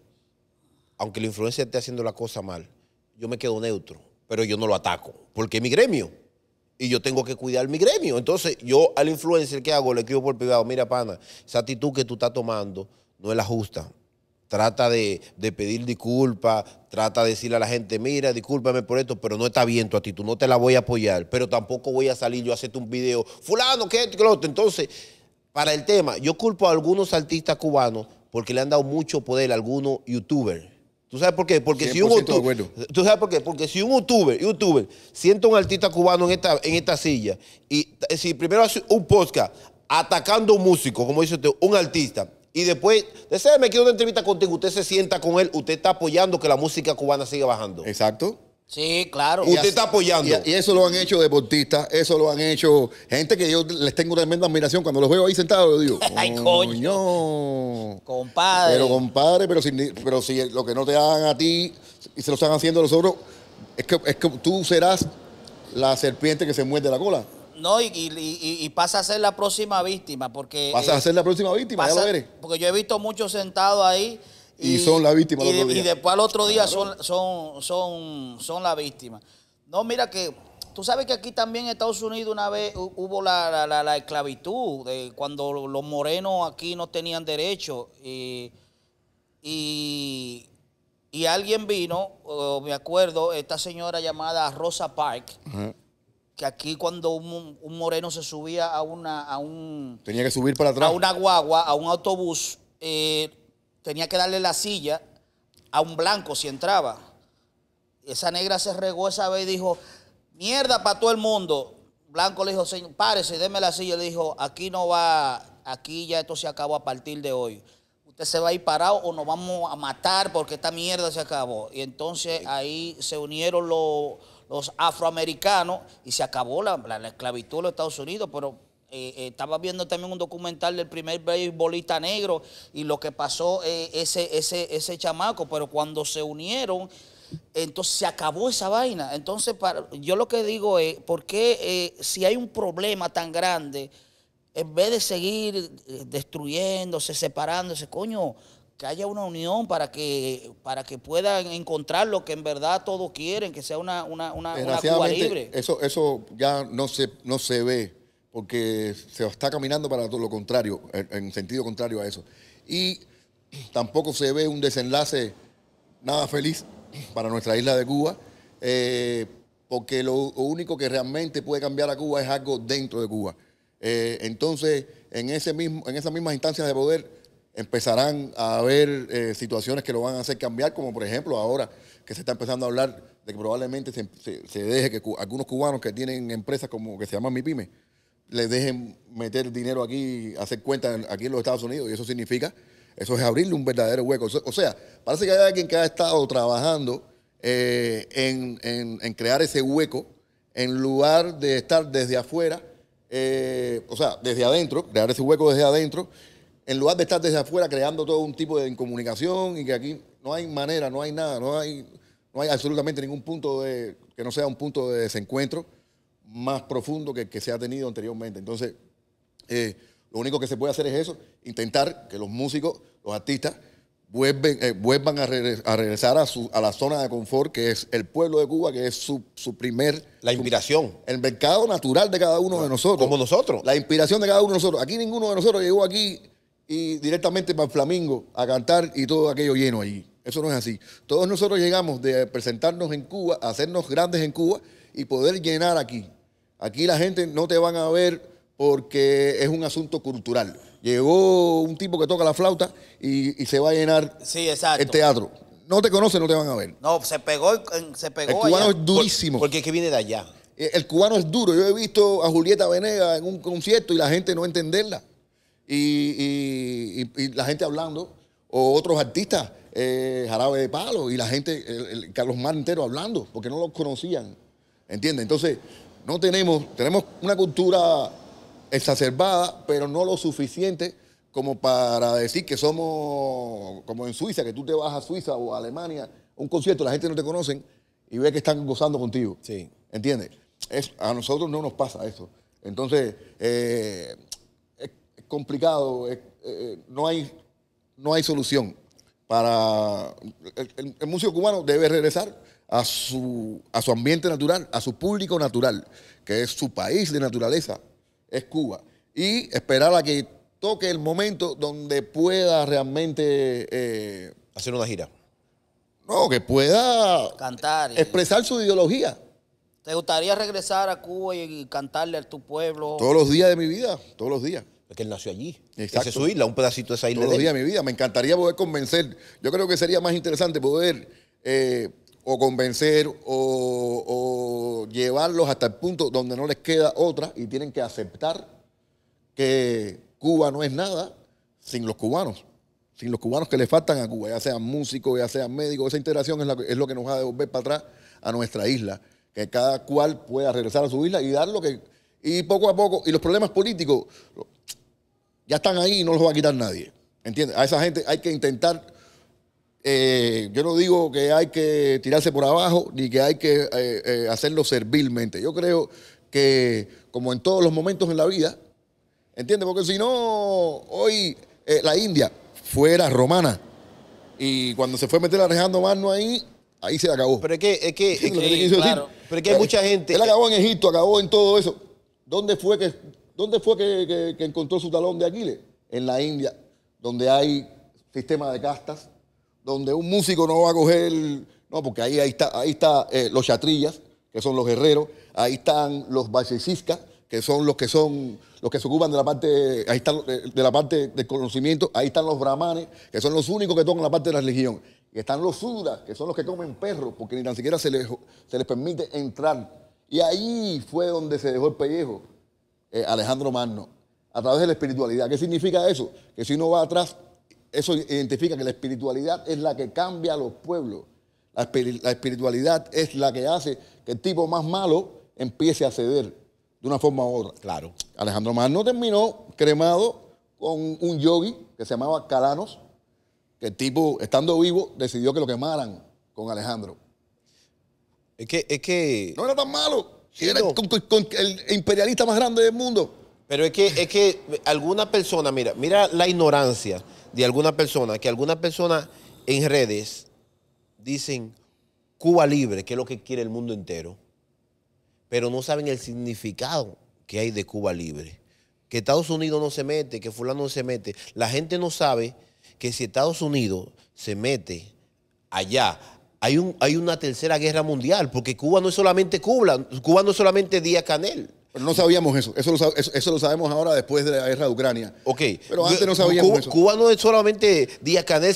aunque la influencia esté haciendo la cosa mal, yo me quedo neutro pero yo no lo ataco, porque es mi gremio y yo tengo que cuidar mi gremio. Entonces, yo al influencer que hago le escribo por privado, mira, pana, esa actitud que tú estás tomando no es la justa. Trata de, pedir disculpas, trata de decirle a la gente, mira, discúlpame por esto, pero no está bien tu actitud, no te la voy a apoyar, pero tampoco voy a salir yo a hacerte un video, fulano, que esto, lo Entonces, para el tema, yo culpo a algunos artistas cubanos porque le han dado mucho poder a algunos youtubers ¿Tú sabes por qué? Porque si un youtuber, bueno. si un youtuber, sienta un artista cubano en esta, en esta silla y eh, si primero hace un podcast atacando a un músico, como dice usted, un artista, y después, me quiero una entrevista contigo, usted se sienta con él, usted está apoyando que la música cubana siga bajando. Exacto. Sí, claro. Usted está apoyando. Y, eso lo han hecho deportistas, eso lo han hecho gente que yo les tengo tremenda admiración. Cuando los veo ahí sentados, yo digo, ¡ay, coño! Compadre. Pero, compadre, pero si, pero si lo que no te hagan a ti y se lo están haciendo los otros, es que, es tú serás la serpiente que se muerde la cola. No, y, pasa a ser la próxima víctima, porque... Pasa a eh, ser la próxima víctima, ya lo Porque yo he visto muchos sentados ahí y, son la víctima y, y después al otro día son, son, son, son la víctima. No, mira que Tú sabes que aquí también en Estados Unidos una vez hubo la, esclavitud, de cuando los morenos aquí no tenían derecho. Y, y, alguien vino, me acuerdo, esta señora llamada Rosa Park, que aquí cuando un, moreno se subía a una... un, Tenía que subir para atrás. A una guagua, a un autobús. Eh, tenía que darle la silla a un blanco si entraba. Esa negra se regó esa vez y dijo, mierda para todo el mundo. Blanco le dijo, señor, párese, déme la silla. Le dijo, aquí no va, aquí ya esto se acabó a partir de hoy. Usted se va a ir parado o nos vamos a matar porque esta mierda se acabó. Y entonces ahí se unieron los, afroamericanos y se acabó la, la, esclavitud de los Estados Unidos, pero eh, eh, estaba viendo también un documental del primer beisbolista negro y lo que pasó eh, ese, ese, ese chamaco, pero cuando se unieron, entonces se acabó esa vaina. Entonces, para, yo lo que digo es, ¿por qué si hay un problema tan grande, en vez de seguir destruyéndose, separándose, coño, que haya una unión para que, para que puedan encontrar lo que en verdad todos quieren, que sea una, una, libre? Eso, eso ya no se, no se ve porque se está caminando para todo lo contrario, en, sentido contrario a eso. Y tampoco se ve un desenlace nada feliz para nuestra isla de Cuba, eh, porque lo, único que realmente puede cambiar a Cuba es algo dentro de Cuba. Eh, entonces, en, ese mismo, en esas mismas instancias de poder empezarán a haber eh, situaciones que lo van a hacer cambiar, como por ejemplo ahora que se está empezando a hablar de que probablemente se, deje que algunos cubanos que tienen empresas como que se llaman MIPYME, les dejen meter dinero aquí, hacer cuentas aquí en los Estados Unidos, y eso significa, eso es abrirle un verdadero hueco. O sea, parece que hay alguien que ha estado trabajando eh, en, crear ese hueco en lugar de estar desde afuera, eh, o sea, desde adentro, crear ese hueco desde adentro, en lugar de estar desde afuera creando todo un tipo de incomunicación y que aquí no hay manera, no hay nada, no hay, no hay absolutamente ningún punto de, que no sea un punto de desencuentro más profundo que el que se ha tenido anteriormente. Entonces, eh, lo único que se puede hacer es eso, intentar que los músicos, los artistas, eh, vuelvan a, regresar a, su, a, la zona de confort, que es el pueblo de Cuba, que es su, primer... La inspiración. el mercado natural de cada uno de nosotros. Como nosotros. La inspiración de cada uno de nosotros. Aquí ninguno de nosotros llegó aquí y directamente para el Flamingo a cantar y todo aquello lleno allí. Eso no es así. Todos nosotros llegamos de presentarnos en Cuba, hacernos grandes en Cuba y poder llenar aquí. Aquí la gente no te van a ver porque es un asunto cultural. Llegó un tipo que toca la flauta y, se va a llenar el teatro. No te conoce, no te van a ver. No, se pegó. Se pegó el cubano es durísimo. porque es que viene de allá. Eh, el cubano es duro. Yo he visto a Julieta Venega en un concierto y la gente no entenderla. Y, la gente hablando. O otros artistas, eh, Jarabe de Palo, y la gente, Carlos Mar hablando, porque no los conocían. ¿Entiendes? Entonces, no tenemos, tenemos una cultura exacerbada, pero no lo suficiente como para decir que somos como en Suiza, que tú te vas a Suiza o a Alemania, un concierto, la gente no te conocen y ve que están gozando contigo. Sí. ¿Entiendes? Es, a nosotros no nos pasa eso. Entonces, eh, es, complicado, eh, no, hay, no hay solución para... El, museo el músico cubano debe regresar a su, a su ambiente natural, a su público natural, que es su país de naturaleza, es Cuba. Y esperar a que toque el momento donde pueda realmente... Eh, Hacer una gira. No, que pueda... Cantar. Expresar su ideología. ¿Te gustaría regresar a Cuba y cantarle a tu pueblo? Todos los días de mi vida, todos los días. Porque él nació allí. Exacto. Esa es su isla, un pedacito de esa isla. Todos los días de mi vida. Me encantaría poder convencer. Yo creo que sería más interesante poder eh, o convencer o, llevarlos hasta el punto donde no les queda otra y tienen que aceptar que Cuba no es nada sin los cubanos, sin los cubanos que le faltan a Cuba, ya sean músicos, ya sean médicos, esa integración es, es lo que nos va a devolver para atrás a nuestra isla, que cada cual pueda regresar a su isla y dar lo que... Y poco a poco, y los problemas políticos ya están ahí y no los va a quitar nadie, ¿entiendes? A esa gente hay que intentar eh, yo no digo que hay que tirarse por abajo ni que hay que eh, eh, hacerlo servilmente. Yo creo que, como en todos los momentos en la vida, ¿entiendes? Porque si no, hoy la India fuera romana y cuando se fue a meter Alejandro Magno ahí, ahí se acabó. Pero es que, es que, pero es que hay mucha gente. Él acabó en Egipto, acabó en todo eso. ¿Dónde fue que, dónde fue que encontró su talón de Aquiles? En la India, donde hay sistema de castas, donde un músico no va a coger, no, porque ahí, ahí está, ahí está eh, los chatrillas, que son los guerreros, ahí están los valleciscas, que son los que son los que se ocupan de la parte, ahí eh, de la parte del conocimiento, ahí están los brahmanes, que son los únicos que toman la parte de la religión. Y están los sudas, que son los que comen perros, porque ni tan siquiera se les, se permite entrar. Y ahí fue donde se dejó el pellejo eh, Alejandro Magno, a través de la espiritualidad. ¿Qué significa eso? Que si uno va atrás eso identifica que la espiritualidad es la que cambia a los pueblos. La, espiritualidad es la que hace que el tipo más malo empiece a ceder de una forma u otra. Claro. Alejandro no terminó cremado con un yogi que se llamaba Calanos, que el tipo, estando vivo, decidió que lo quemaran con Alejandro. Es que, es que. No era tan malo. era el imperialista más grande del mundo. Pero es que, es que alguna persona, mira, mira la ignorancia de alguna persona, que alguna persona en redes dicen Cuba libre, que es lo que quiere el mundo entero, pero no saben el significado que hay de Cuba libre. Que Estados Unidos no se mete, que fulano no se mete. La gente no sabe que si Estados Unidos se mete allá, hay, un, hay una tercera guerra mundial, porque Cuba no es solamente Cuba, Cuba no es solamente Díaz Canel no sabíamos eso. Eso lo, sabemos ahora después de la guerra de Ucrania. Ok. Pero antes no sabíamos Cuba, eso. Cuba no es solamente Díaz Canel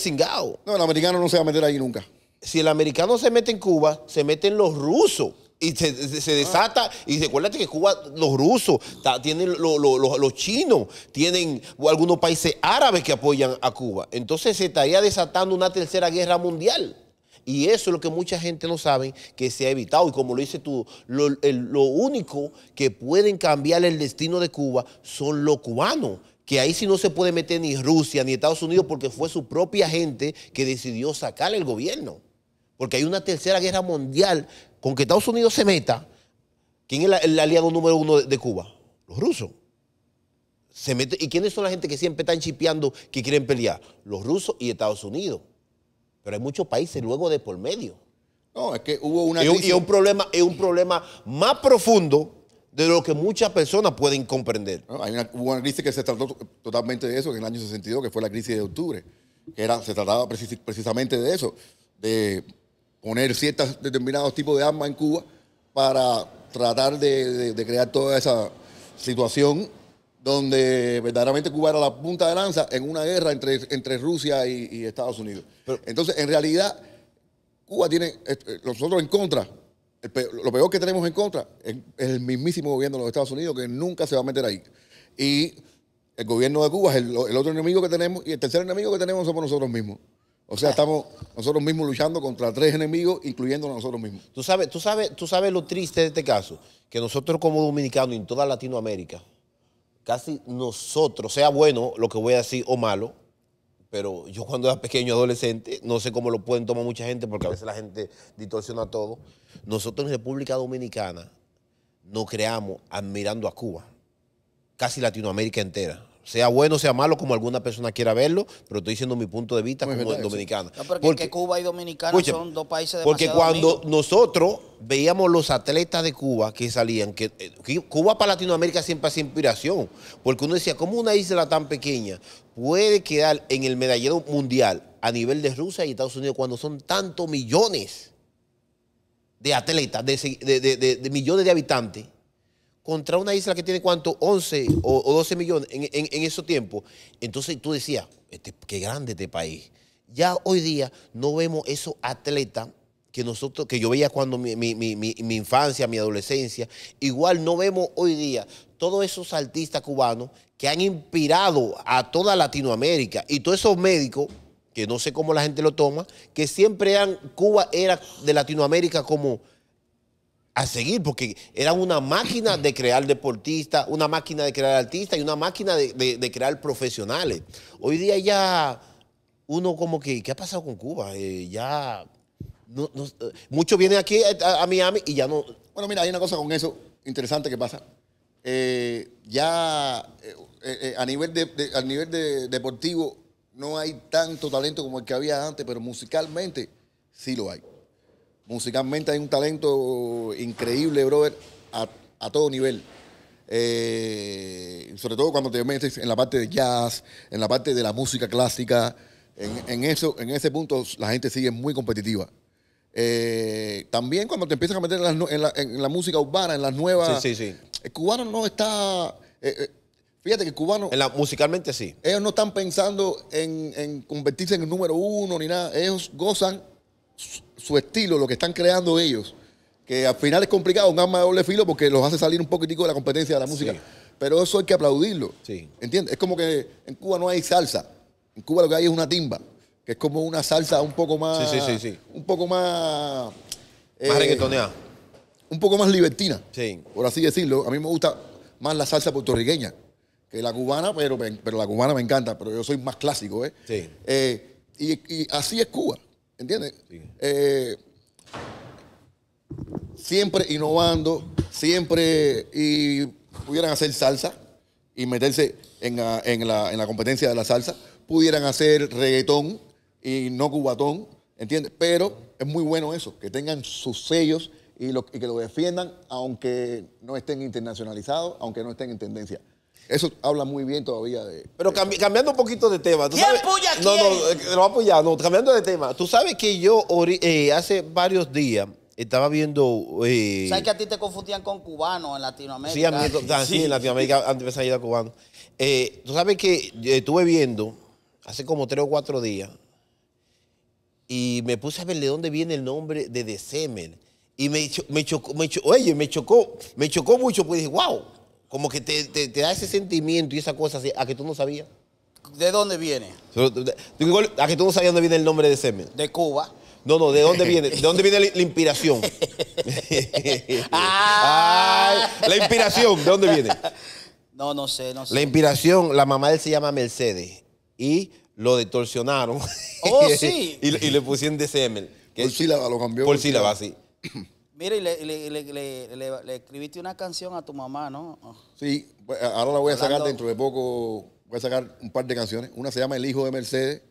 No, el americano no se va a meter ahí nunca. Si el americano se mete en Cuba, se meten los rusos. Y se, ah. desata. Y recuérdate que Cuba, los rusos, tienen los chinos, tienen algunos países árabes que apoyan a Cuba. Entonces se estaría desatando una tercera guerra mundial. Y eso es lo que mucha gente no sabe que se ha evitado. Y como lo dice tú, lo, único que pueden cambiar el destino de Cuba son los cubanos que ahí sí no se puede meter ni Rusia ni Estados Unidos porque fue su propia gente que decidió sacar el gobierno. Porque hay una tercera guerra mundial con que Estados Unidos se meta. ¿Quién es el aliado número uno de, Cuba? Los rusos. Se mete, ¿Y quiénes son la gente que siempre están chipeando que quieren pelear? Los rusos y Estados Unidos. Pero hay muchos países luego de por medio. No, es que hubo una. crisis. y un, problema, es un problema más profundo de lo que muchas personas pueden comprender. hay una, hubo una crisis que se trató totalmente de eso en el año 62, que fue la crisis de octubre, que era, se trataba precisamente de eso, de poner ciertos determinados tipos de armas en Cuba para tratar de crear toda esa situación donde verdaderamente Cuba era la punta de lanza en una guerra entre, entre Rusia y, Estados Unidos. Entonces, en realidad, Cuba tiene, eh, eh, nosotros en contra, lo peor que tenemos en contra es el mismísimo gobierno de los Estados Unidos que nunca se va a meter ahí. Y el gobierno de Cuba es el, otro enemigo que tenemos y el tercer enemigo que tenemos somos nosotros mismos. O sea, estamos nosotros mismos luchando contra tres enemigos, incluyendo a nosotros mismos. Tú sabes, tú sabes, tú sabes lo triste de este caso, que nosotros como dominicanos y en toda Latinoamérica, casi nosotros, sea bueno lo que voy a decir o malo, pero yo cuando era pequeño adolescente, no sé cómo lo pueden tomar mucha gente, porque a veces la gente distorsiona todo. Nosotros en República Dominicana nos creamos admirando a Cuba, casi Latinoamérica entera sea bueno, sea malo, como alguna persona quiera verlo, pero estoy diciendo mi punto de vista como dominicano. porque, Cuba y Dominicana son dos países Porque cuando nosotros veíamos los atletas de Cuba que salían, que, eh, Cuba para Latinoamérica siempre hace inspiración, porque uno decía, ¿cómo una isla tan pequeña puede quedar en el medallero mundial a nivel de Rusia y Estados Unidos cuando son tantos millones de atletas, de millones de habitantes? contra una isla que tiene cuánto, 11 o, 12 millones en, en, esos tiempos. Entonces tú decías, este, qué grande este país. Ya hoy día no vemos esos atletas que nosotros, que yo veía cuando mi, mi, infancia, mi adolescencia, igual no vemos hoy día todos esos artistas cubanos que han inspirado a toda Latinoamérica y todos esos médicos, que no sé cómo la gente lo toma, que siempre han Cuba era de Latinoamérica como a seguir, porque era una máquina de crear deportistas, una máquina de crear artistas y una máquina de, crear profesionales. Hoy día ya uno como que, ¿qué ha pasado con Cuba? Eh, ya, eh, muchos vienen aquí a, Miami y ya no... Bueno, mira, hay una cosa con eso interesante que pasa. Eh, ya a nivel, nivel deportivo no hay tanto talento como el que había antes, pero musicalmente sí lo hay. Musicalmente hay un talento increíble, brother, a, todo nivel. Eh, sobre todo cuando te metes en la parte de jazz, en la parte de la música clásica. En, eso, en ese punto la gente sigue muy competitiva. Eh, también cuando te empiezas a meter en, la, música urbana, en las nuevas... Sí, sí, sí. El cubano no está... Eh, fíjate que el cubano. musicalmente sí. Ellos no están pensando en, en, convertirse en el número uno ni nada. Ellos gozan su estilo, lo que están creando ellos, que al final es complicado, un arma de doble filo porque los hace salir un poquitico de la competencia de la música. Pero eso hay que aplaudirlo. Sí. ¿Entiendes? Es como que en Cuba no hay salsa. En Cuba lo que hay es una timba, que es como una salsa un poco más. Sí, sí, sí, un poco más. Eh, más Un poco más libertina. Por así decirlo. A mí me gusta más la salsa puertorriqueña que la cubana, pero, pero la cubana me encanta, pero yo soy más clásico, ¿eh? Sí. Eh, y así es Cuba. ¿Entiendes? Eh, siempre innovando, siempre y pudieran hacer salsa y meterse en la, competencia de la salsa, pudieran hacer reggaetón y no cubatón, ¿entiendes? Pero es muy bueno eso, que tengan sus sellos y que lo defiendan aunque no estén internacionalizados, aunque no estén en tendencia. Eso habla muy bien todavía de. Pero cambiando un poquito de tema. ¿Quién No, no, no, eh, no, no, cambiando de tema. Tú sabes que yo eh, hace varios días estaba viendo. Eh, ¿Sabes que a ti te confundían con cubanos en Latinoamérica? Sí, ah, en Latinoamérica antes de salir a cubano tú sabes que estuve viendo hace como tres o cuatro días y me puse a ver de dónde viene el nombre de Decemer. Y me, me chocó, me chocó, oye, me chocó, me chocó mucho, pues dije, wow como que te, da ese sentimiento y esa cosa así, a que tú no sabías. ¿De dónde viene? A que tú no sabías dónde viene el nombre de semen. De Cuba. No, no, ¿de dónde viene? ¿De dónde viene la, inspiración? la inspiración, ¿de dónde viene? No, no sé, no sé. La inspiración, la mamá de él se llama Mercedes y lo detorsionaron. Oh, sí. y, le pusieron de semen. Por sílaba lo cambió. Por, sílaba, sí. Mira, y le, escribiste una canción a tu mamá, ¿no? Sí, pues, ahora la voy a sacar dentro de poco. Voy a sacar un par de canciones. Una se llama El hijo de Mercedes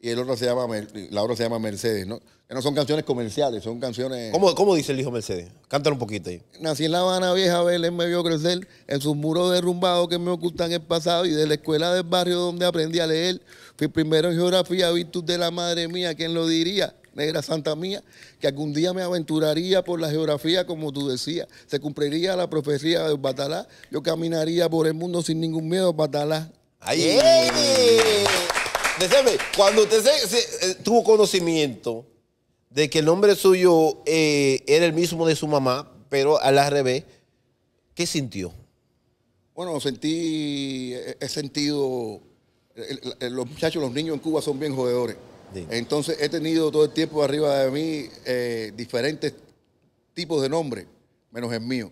y el otro se llama la otra se llama Mercedes, ¿no? Que no son canciones comerciales, son canciones. ¿Cómo, cómo dice el hijo de Mercedes? Cántalo un poquito ahí. Nací en La Habana Vieja, Belén me vio crecer en sus muros derrumbados que me ocultan el pasado y de la escuela del barrio donde aprendí a leer. Fui primero en geografía, virtud de la madre mía, ¿quién lo diría? Negra Santa mía, que algún día me aventuraría por la geografía, como tú decías. Se cumpliría la profecía de Batalá. Yo caminaría por el mundo sin ningún miedo, Batalá. ¡Ay! ¡Eh! Decime, cuando usted eh, tuvo conocimiento de que el nombre suyo eh, era el mismo de su mamá, pero al revés, ¿qué sintió? Bueno, sentí, he sentido los muchachos, los niños en Cuba son bien jugadores. Entonces he tenido todo el tiempo arriba de mí eh, diferentes tipos de nombres, menos el mío.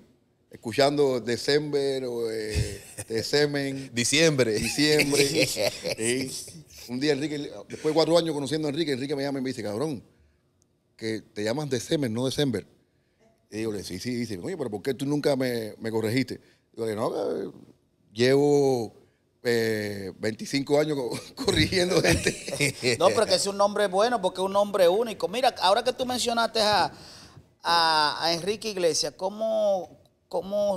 Escuchando December o eh, diciembre. Diciembre. un día Enrique, después de cuatro años conociendo a Enrique, Enrique me llama y me dice, cabrón, que te llamas December, no December. Y yo le sí, sí, dice, oye, pero ¿por qué tú nunca me, me corregiste? Y yo le digo, no, llevo 25 eh, años corrigiendo gente. no, pero que es un nombre bueno porque es un nombre único. Mira, ahora que tú mencionaste a, Enrique Iglesias, ¿cómo,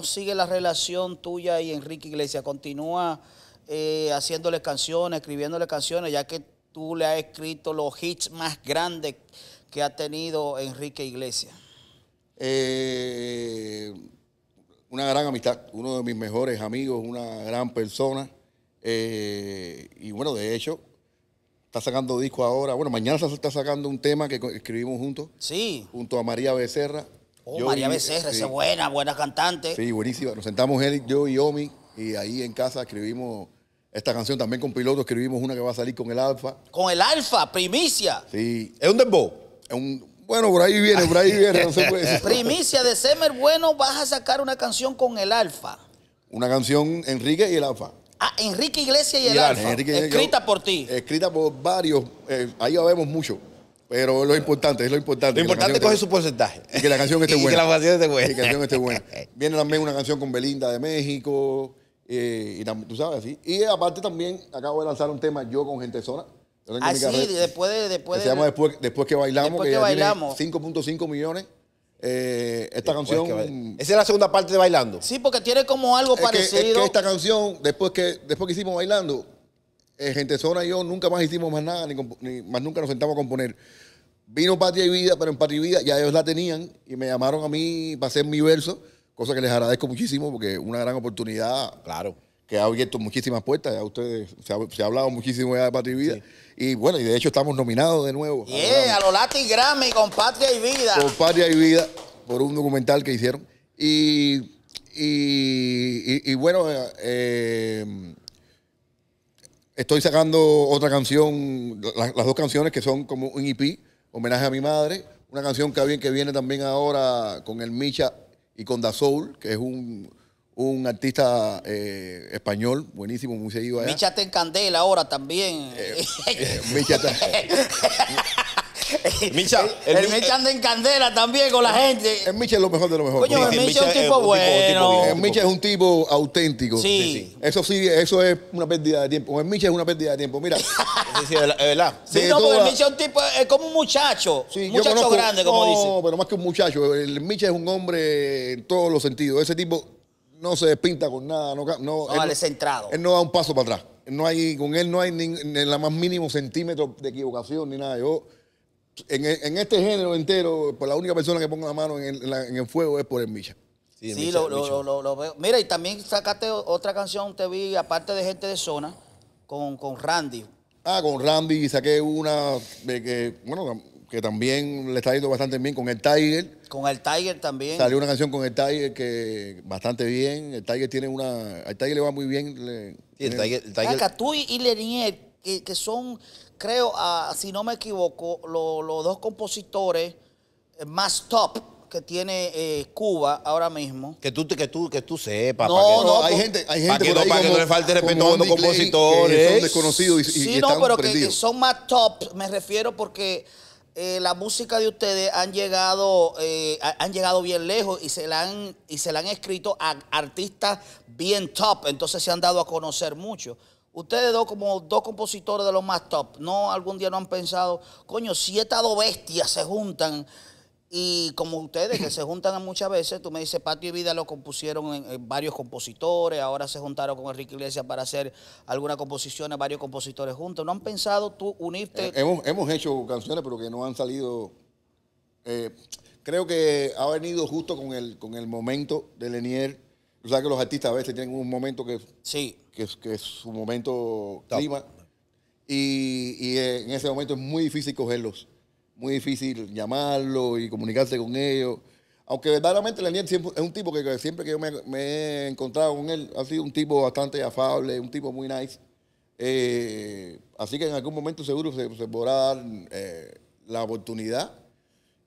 sigue la relación tuya y Enrique Iglesias? ¿Continúa eh, haciéndole canciones, escribiéndole canciones, ya que tú le has escrito los hits más grandes que ha tenido Enrique Iglesias? Eh, una gran amistad, uno de mis mejores amigos, una gran persona. Eh, y bueno, de hecho, está sacando disco ahora. Bueno, mañana se está sacando un tema que escribimos juntos. Sí. Junto a María Becerra. Oh, María Becerra, esa buena, buena cantante. Sí, buenísima. Nos sentamos él, yo y Omi, y ahí en casa escribimos esta canción. También con Piloto escribimos una que va a salir con el Alfa. Con el Alfa, primicia. Sí. ¿Es un dembow? bueno, por ahí viene, por ahí viene. Primicia de Semer Bueno, vas a sacar una canción con el Alfa. Una canción Enrique y el Alfa. Ah, Enrique Iglesias y el, escrita por ti. Escrita por varios. Eh, ahí lo vemos mucho. Pero lo importante, es lo importante. Lo importante es coger su porcentaje. Y que la canción esté buena. y que la canción esté buena. y que la canción esté buena. Viene también una canción con Belinda de México. Eh, y tú sabes, Y aparte también acabo de lanzar un tema yo con Gente Zona. Así, ah, sí, después de... Después, se llama después, que bailamos. Después que, que bailamos. 5.5 millones. Eh, esta canción. Esa es la segunda parte de Bailando. Sí, porque tiene como algo parecido. es que esta canción, después que, después que hicimos Bailando, eh, Gente Zona y yo nunca más hicimos más nada, ni, más nunca nos sentamos a componer. Vino Patria y Vida, pero en Patria y Vida ya ellos la tenían y me llamaron a mí para hacer mi verso, cosa que les agradezco muchísimo porque una gran oportunidad. Claro que ha abierto muchísimas puertas. Ya ustedes, se ha, hablado muchísimo ya de Patria y Vida. Y bueno, y de hecho estamos nominados de nuevo. Yeah, a los Latin Grammy con Patria y Vida. Con Patria y Vida, por un documental que hicieron. Y, y, bueno, eh, estoy sacando otra canción, las dos canciones que son como un EP, homenaje a mi madre. Una canción que viene, que viene también ahora con el Micha y con Da Soul, que es un un artista eh, español, buenísimo, muy seguido allá. Micha está en Candela ahora también. Eh, eh, Micha está... el, Micha anda en candela también con la ah, gente. El Micha es lo mejor de lo mejor. el, Micha es un tipo bueno. el Micha es un tipo auténtico. Sí. sí. Eso sí, eso es una pérdida de tiempo. El Micha es una pérdida de tiempo, mira. sí, sí, es verdad. Sí, no, el Micha es un tipo, es como un muchacho. un muchacho grande, como no, dice. No, pero más que un muchacho. El Micha es un hombre en todos los sentidos. Ese tipo no se despinta con nada. No, no, centrado. Él no da un paso para atrás. No hay, con él no hay ni, la más mínimo centímetro de equivocación ni nada. Yo, en, este género entero, por pues, la única persona que ponga la mano en el, fuego es por el Misha. Sí, lo, veo. Mira, y también sacaste otra canción, te vi, aparte de gente de zona, con, con Randy. Ah, con Randy saqué una de que, bueno, que también le está yendo bastante bien con el Tiger. Con el Tiger también. Salió una canción con el Tiger que bastante bien. El Tiger tiene una. Al Tiger le va muy bien. Le, el, Tiger, el Tiger. Acá, tú y Lenier, que, que, son, creo, si no me equivoco, los dos compositores más top que tiene eh, Cuba ahora mismo. Que tú, que tú, que tú sepas. No, que, no, hay gente, hay gente para que, no, para que no le falte respeto a los compositores. Que son desconocidos y, sí, no, pero que, son más top, me refiero porque eh, la música de ustedes han llegado, eh, han llegado bien lejos y se la han, y se la han escrito a artistas bien top, entonces se han dado a conocer mucho. Ustedes dos, como dos compositores de los más top, ¿no algún día no han pensado, coño, si estas dos bestias se juntan y como ustedes que se juntan muchas veces, tú me dices, Patio y Vida lo compusieron en, varios compositores, ahora se juntaron con Enrique Iglesias para hacer algunas composiciones, varios compositores juntos. ¿No han pensado tú unirte? Eh, hemos, hecho canciones, pero que no han salido. Eh, creo que ha venido justo con el, con el momento de Lenier. O sea que los artistas a veces tienen un momento que, es su momento clima. Y, y eh, en ese momento es muy difícil cogerlos muy difícil llamarlo y comunicarse con ellos. Aunque verdaderamente Leniel siempre, es un tipo que, siempre que yo me, he encontrado con él, ha sido un tipo bastante afable, un tipo muy nice. Eh, así que en algún momento seguro se, podrá dar eh, la oportunidad.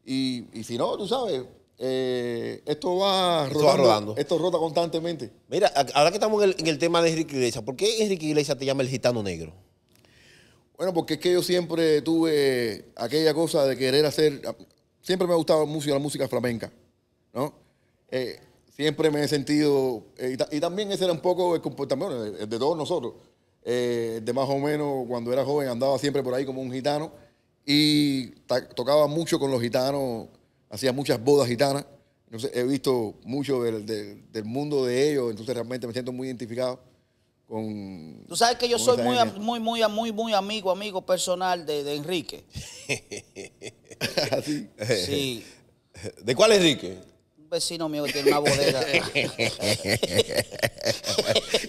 Y, si no, tú sabes, eh, esto, va, rodando, Esto rota constantemente. Mira, ahora que estamos en el, en el tema de Enrique Iglesias, ¿por qué Enrique Iglesias te llama el gitano negro? Bueno, porque es que yo siempre tuve aquella cosa de querer hacer. Siempre me ha gustado mucho la música flamenca, ¿no? Eh, siempre me he sentido. Eh, y, también ese era un poco el comportamiento el de, todos nosotros. Eh, de más o menos cuando era joven andaba siempre por ahí como un gitano y tocaba mucho con los gitanos, hacía muchas bodas gitanas. Entonces he visto mucho del mundo de ellos, entonces realmente me siento muy identificado. Tú sabes que yo soy muy, muy, muy, muy, muy amigo, amigo personal de, Enrique. ¿Sí? de cuál Enrique? Un vecino mío que tiene una bodega. ¿Y,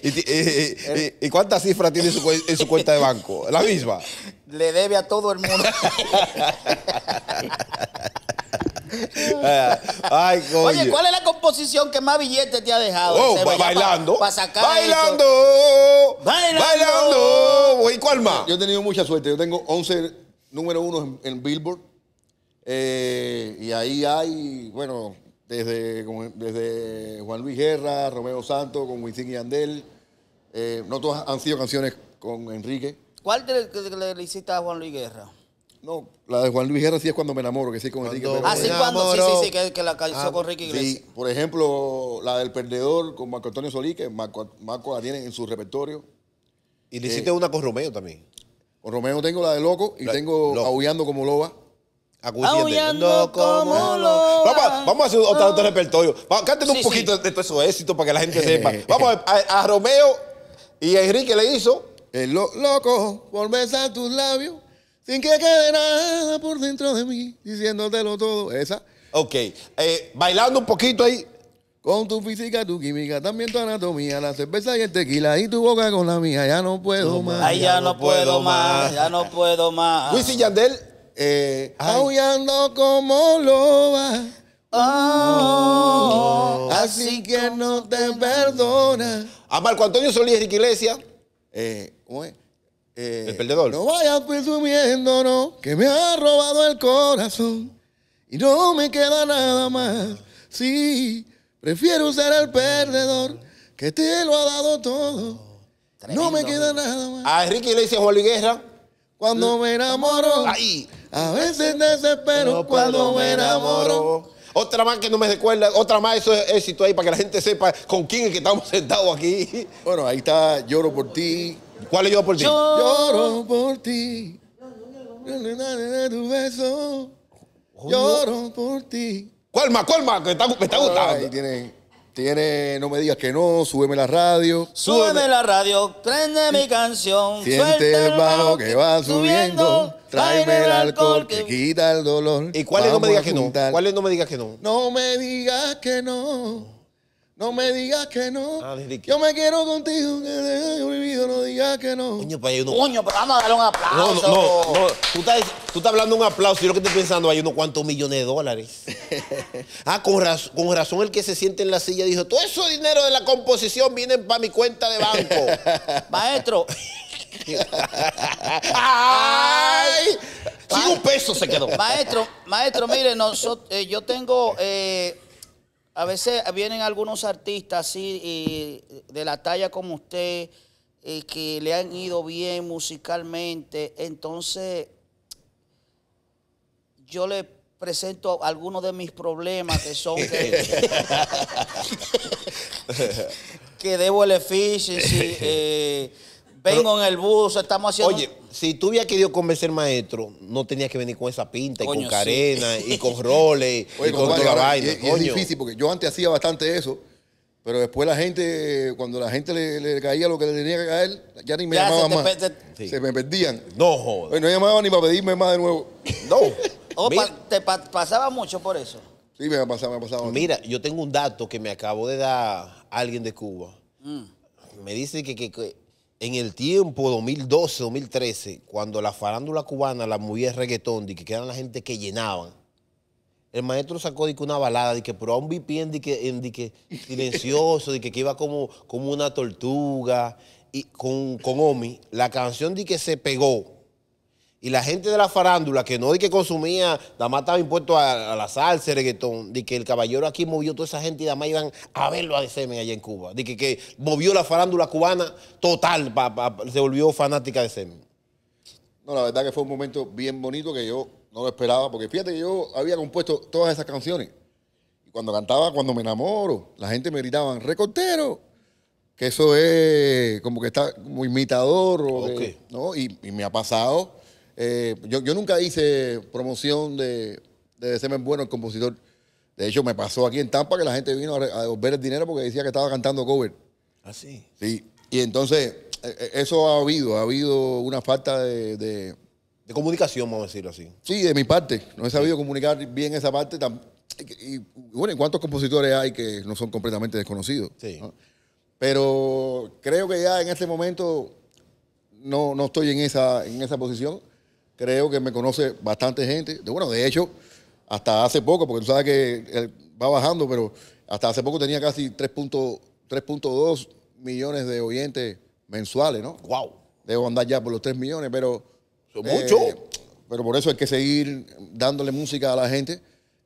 eh, eh, eh, cuántas cifras tiene en su cuenta de banco? ¿La misma? Le debe a todo el mundo. Oye, ¿cuál es la composición que más billetes te ha dejado? Oh, bailando. bailando, bailando. Bailando. ¿Y cuál más? Yo he tenido mucha suerte. Yo tengo 11 número uno en, Billboard. Eh, y ahí hay, bueno, desde, desde Juan Luis Guerra, Romeo Santos, con Wisin y Andel. Eh, no todas han sido canciones con Enrique. ¿Cuál te, le hiciste a Juan Luis Guerra? No, la de Juan Luis Guerra sí es cuando me enamoro, que sí con Enrique Ah, sí, cuando, sí, sí, que, la cayó ah, con Ricky Iglesias. Sí, por ejemplo, la del Perdedor con Marco Antonio Solí, que Marco, la tiene en su repertorio. Y le eh, hiciste una con Romeo también. Con Romeo tengo la de Loco y tengo Aullando como Loba. Aullando como loba. Vamos, a hacer otro, otro repertorio. Cántenos un poquito de todo su éxito para que la gente sepa. Vamos a, Romeo y a Enrique le hizo. El loco, por a tus labios sin que quede nada por dentro de mí, diciéndotelo todo. Esa. Ok, eh, bailando un poquito ahí. Con tu física, tu química, también tu anatomía, la cerveza y el tequila y tu boca con la mía, ya no puedo más. Ay, ya, no, puedo, más, ya no puedo más. Luis y Yandel, eh, aullando como loba. Oh. así que no te perdona. A Marco Antonio Solís Iglesia. Eh, es? Eh, el perdedor. No vayas presumiendo, no, que me ha robado el corazón y no me queda nada más. Sí, prefiero ser el perdedor que te lo ha dado todo. No me queda nada más. A Enrique le dice Juan Luis Guerra. Cuando me enamoro, ahí a veces desespero cuando me enamoro. Otra más que no me recuerda, otra más, eso es éxito ahí para que la gente sepa con quién es que estamos sentados aquí. Bueno, ahí está Lloro por ti, ¿Cuál es yo por ti? Lloro por ti. Tu Lloro por ti. ¿Cuál más? ¿Cuál más? Que me está gustando. Ahí tiene, no me digas que no, súbeme la radio. Súbeme, la radio, prende mi canción. Siente el bajo que va subiendo. Tráeme el alcohol que, quita el dolor. ¿Y es no me digas que no? ¿Cuáles no me digas que no? No me digas que no. No me digas que no. Ah, yo me quiero contigo, que no digas que no. Coño, uno. Coño, pero vamos a darle un aplauso. No, no, Tú, estás, hablando de un aplauso yo lo que estoy pensando, hay unos cuantos millones de dólares. ah, con, razón el que se siente en la silla dijo: todo eso dinero de la composición viene para mi cuenta de banco. Maestro. ¡Ay! un peso se quedó. Maestro, maestro, mire, eh, yo tengo. Eh, a veces vienen algunos artistas así, de la talla como usted, y eh, que le han ido bien musicalmente. Entonces, yo le presento algunos de mis problemas que son que, debo el efficiency. Eh, Vengo en el bus, estamos haciendo. Oye, si tú hubieras querido convencer maestro, no tenías que venir con esa pinta, y con carena, y con roles, y con toda vaina. es difícil porque yo antes hacía bastante eso. Pero después la gente, cuando la gente le, caía lo que le tenía que caer, ya ni me llamaba más. Se me perdían. No joder. No llamaban ni para pedirme más de nuevo. No. ¿Te pasaba mucho por eso? Sí, me ha pasado, me ha pasado. Mira, yo tengo un dato que me acabo de dar alguien de Cuba. Mm. Me dice que en el tiempo 2012, 2013, cuando la farándula cubana, la movía de reggaetón, de que eran la gente que llenaban, el maestro sacó de una balada, de que probaba un VPN que, silencioso, de que, que, iba como, como una tortuga, y con, con Omi, la canción de que se pegó y la gente de la farándula, que no di que consumía, nada estaba impuesto a, la salsa, reggaetón, de que el caballero aquí movió toda esa gente y nada más iban a verlo a Semen allá en Cuba. De que, que movió la farándula cubana total, se volvió fanática de Semen. No, la verdad que fue un momento bien bonito que yo no lo esperaba, porque fíjate que yo había compuesto todas esas canciones. Y cuando cantaba, cuando me enamoro, la gente me gritaba, recortero, que eso es como que está muy imitador. ¿no? Y, y me ha pasado eh, yo, nunca hice promoción de, de Bueno, el compositor. De hecho, me pasó aquí en Tampa que la gente vino a, ver el dinero porque decía que estaba cantando cover. Ah, sí. Sí. Y entonces, eh, eh, eso ha habido, ha habido una falta de, de comunicación, vamos a decirlo así. Sí, de mi parte. No he sabido comunicar bien esa parte. Y, bueno, en cuántos compositores hay que no son completamente desconocidos? Sí. Pero creo que ya en este momento no, no estoy en esa, en esa posición creo que me conoce bastante gente. Bueno, de hecho, hasta hace poco, porque tú sabes que va bajando, pero hasta hace poco tenía casi 3.2 millones de oyentes mensuales, ¿no? ¡Wow! Debo andar ya por los 3 millones, pero... Son mucho. Eh, pero por eso hay que seguir dándole música a la gente.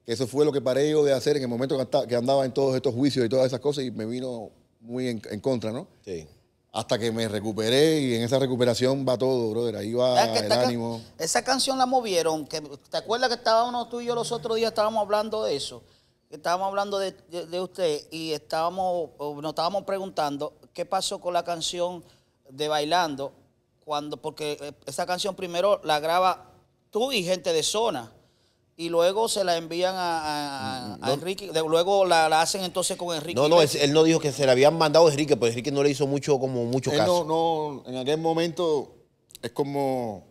que Eso fue lo que paré yo de hacer en el momento que andaba en todos estos juicios y todas esas cosas y me vino muy en, en contra, ¿no? Sí hasta que me recuperé y en esa recuperación va todo, brother. Ahí va el ánimo. esa canción la movieron. ¿Te acuerdas que estábamos tú y yo los otros días estábamos hablando de eso? Estábamos hablando de, usted y estábamos, nos estábamos preguntando qué pasó con la canción de Bailando, cuando, porque eh, esa canción primero la graba tú y gente de zona y luego se la envían a, mm, Enrique, luego la, hacen entonces con Enrique. No, no, él no dijo que se la habían mandado a Enrique, porque Enrique no le hizo mucho, como mucho caso. No, no, en aquel momento es como,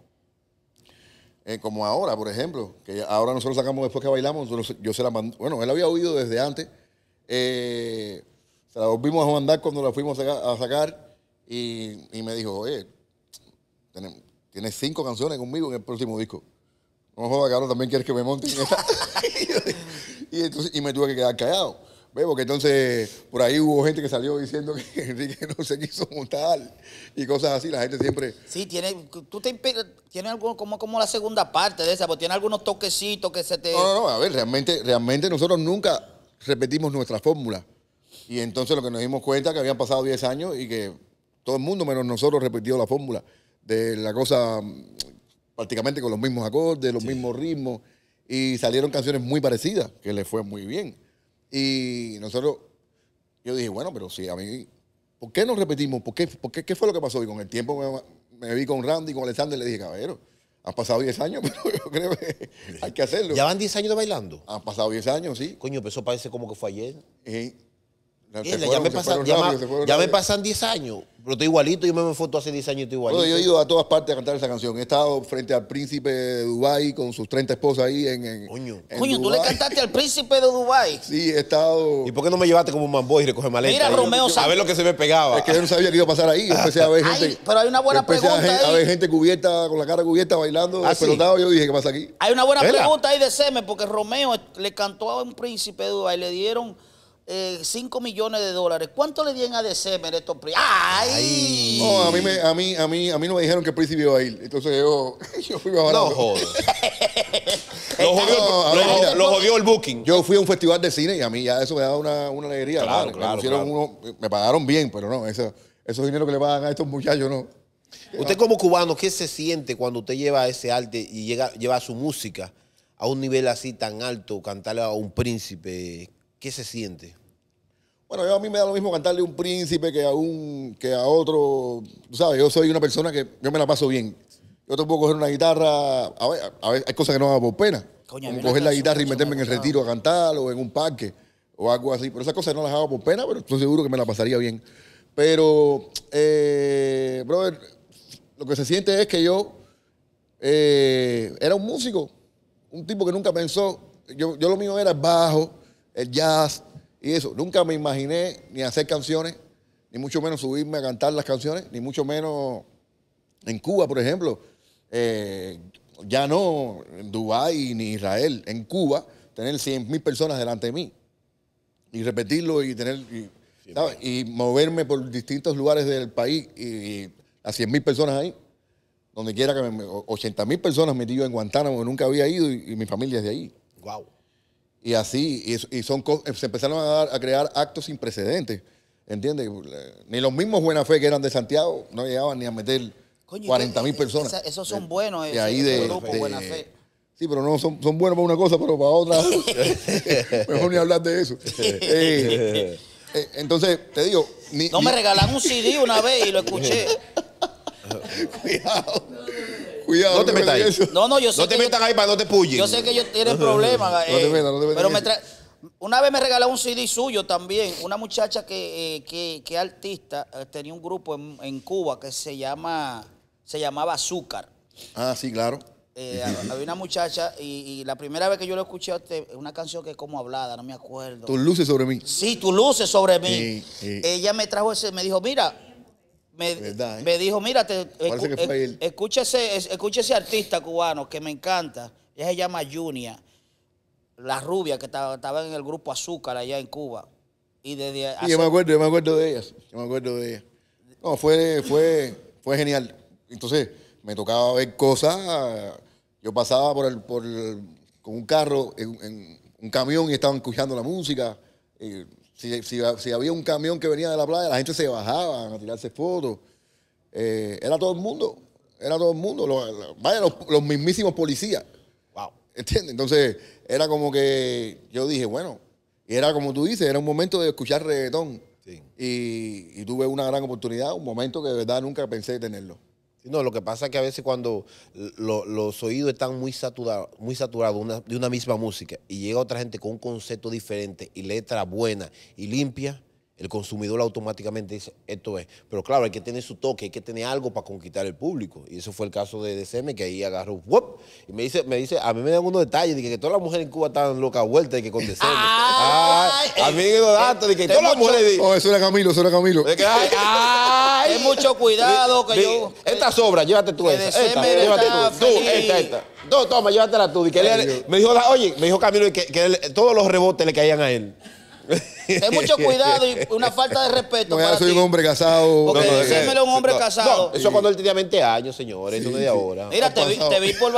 eh, como ahora, por ejemplo, que ahora nosotros sacamos después que bailamos, yo se la bueno, él había oído desde antes, eh, se la volvimos a mandar cuando la fuimos a sacar, y, y me dijo, oye, tienes cinco canciones conmigo en el próximo disco no joda, cabrón, también quieres que me monte y, entonces, me tuve que quedar callado. Porque entonces por ahí hubo gente que salió diciendo que Enrique no se quiso montar y cosas así. La gente siempre. Sí, tiene, tú tienes algo como, la segunda parte de esa, porque tiene algunos toquecitos que se te. No, no, no, a ver, realmente, realmente nosotros nunca repetimos nuestra fórmula. Y entonces lo que nos dimos cuenta es que habían pasado 10 años y que todo el mundo menos nosotros repetió la fórmula de la cosa prácticamente con los mismos acordes, los mismos ritmos, y salieron canciones muy parecidas, que le fue muy bien. Y nosotros, yo dije, bueno, pero si a mí, ¿por qué no repetimos? ¿Por qué, qué, fue lo que pasó? Y con el tiempo me, vi con Randy, con Alexander, y le dije, caballero, han pasado 10 años, pero yo creo que hay que hacerlo. ¿Ya van 10 años de bailando? Han pasado 10 años, sí. Coño, pero eso parece como que fue ayer. Sí ya, me pasan 10 años, pero estoy igualito, yo me foto hace 10 años y estoy igualito. yo he ido a todas partes a cantar esa canción. He estado frente al príncipe de Dubái con sus 30 esposas ahí en. en Coño, Coño tú le cantaste al príncipe de Dubái. Sí, he estado. ¿y por qué no me llevaste como un mambo y recoge maleta? Mira, Romeo sabe A ver lo que se me pegaba. Es que yo no sabía que iba a pasar ahí. a ver gente. pero hay una buena pregunta. A, ahí. ver gente cubierta, con la cara cubierta, bailando, ah, Yo dije, ¿qué pasa aquí? Hay una buena pregunta ahí de seme porque Romeo le cantó a un príncipe de Dubái, le dieron eh, 5 millones de dólares. ¿Cuánto le dieron a DC estos ¡Ay! No, a mí, me, a, mí, a, mí, a mí no me dijeron que el príncipe iba a ir. Entonces yo, fui a No lo, jodió, jodió el booking. Yo fui a un festival de cine y a mí ya eso me da una, una alegría. Claro, claro, me, pagaron bien, pero no, eso, esos dineros que le pagan a estos muchachos no. Usted como cubano, ¿qué se siente cuando usted lleva ese arte y lleva su música a un nivel así tan alto, cantarle a un príncipe? ¿qué se siente? Bueno, a mí me da lo mismo cantarle a un príncipe que a un que a otro. Tú sabes, yo soy una persona que yo me la paso bien. Yo te puedo coger una guitarra. A ver, hay cosas que no hago por pena. como coger la guitarra y meterme en el retiro a cantar o en un parque o algo así. Pero esas cosas no las hago por pena, pero estoy seguro que me la pasaría bien. Pero, eh, brother, lo que se siente es que yo eh, era un músico, un tipo que nunca pensó. Yo, yo lo mío era el bajo el jazz y eso. Nunca me imaginé ni hacer canciones, ni mucho menos subirme a cantar las canciones, ni mucho menos en Cuba, por ejemplo. Eh, ya no en Dubái ni Israel, en Cuba, tener 100.000 mil personas delante de mí y repetirlo y tener y, moverme por distintos lugares del país y, a 100 mil personas ahí, donde quiera que me, 80 mil personas metido en Guantánamo, nunca había ido y, y mi familia es de ahí. Wow. Y así, y, son, se empezaron a, dar, a crear actos sin precedentes. ¿Entiendes? Ni los mismos buena fe que eran de Santiago no llegaban ni a meter 40 mil e, e, personas. esos son buenos, de, ahí de, Sí, pero no son, son, buenos para una cosa, pero para otra. Mejor ni hablar de eso. Eh, eh, entonces, te digo. no me regalaron un CD una vez y lo escuché. Cuidado. Cuidado. No te metas ahí. No, no, yo sé. No te metas ahí para no te Yo sé que ellos tienen problemas. Eh, pero me una vez me regaló un CD suyo también, una muchacha que, eh, artista, eh, tenía un grupo en, Cuba que se llama se llamaba Azúcar. Ah, sí, claro. había una muchacha y, la primera vez que yo lo escuché una canción que es como hablada, no me acuerdo. Tus luces sobre mí. Sí, tus luces sobre mí. Ella me trajo ese, me dijo, mira, eh? me, dijo, mira, escucha, ese, artista cubano que me encanta. Ella se llama Junia, la rubia que estaba en el grupo Azúcar allá en Cuba. Y sí, yo me acuerdo, me acuerdo de ellas. Yo me acuerdo de ellas. No, fue, fue, fue genial. Entonces, me tocaba ver cosas. Yo pasaba por el, por con un carro, en, un camión y estaban escuchando la música. Si, había un camión que venía de la playa, la gente se bajaba a tirarse fotos. Eh, era todo el mundo. Era todo el mundo. Los, vaya, los, mismísimos policías. Wow. ¿Entiendes? Entonces, era como que yo dije, bueno, era como tú dices, era un momento de escuchar reggaetón. Y, y tuve una gran oportunidad, un momento que de verdad nunca pensé tenerlo. No, lo que pasa es que a veces cuando los oídos están muy saturados, muy de una misma música y llega otra gente con un concepto diferente y letra buena y limpia, el consumidor automáticamente dice, esto es. Pero claro, hay que tener su toque, hay que tener algo para conquistar el público. Y eso fue el caso de DCM, que ahí agarró, Y me dice, me dice, a mí me dan unos detalles, de que, que todas las mujeres en Cuba están locas vueltas, de que con DCM. Ah, a mí me dio datos, de que todas las mujeres... Oh, eso era Camilo, eso era Camilo. De mucho cuidado, que yo... Esta sobra, llévate tú esa. Esta, llévate tú, tú, esta, esta. toma, llévatela tú. que me dijo, oye, me dijo Camilo que, todos los rebotes le caían a él. Ten mucho cuidado y una falta de respeto. No, para soy un hombre casado. Porque no, un hombre casado. eso cuando él tenía 20 años, señores, sí, no de ahora. Mira, te vi, por,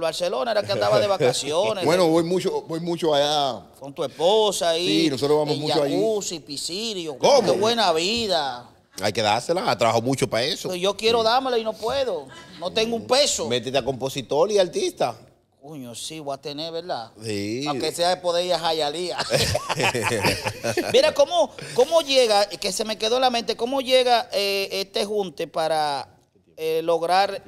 Barcelona, era que andaba de vacaciones. bueno, voy mucho, voy mucho allá. Con tu esposa ahí. Sí, nosotros vamos mucho jacuzzi, y Piscirio. ¿Cómo? Qué buena vida. Hay que dársela, trabajado mucho para eso. yo quiero dármela y no puedo. No tengo un peso. Métete a compositor y artista. Coño, sí, voy a tener, ¿verdad? Sí. Aunque sea de poder a Mira, ¿cómo, ¿cómo llega, que se me quedó en la mente, cómo llega eh, este junte para eh, lograr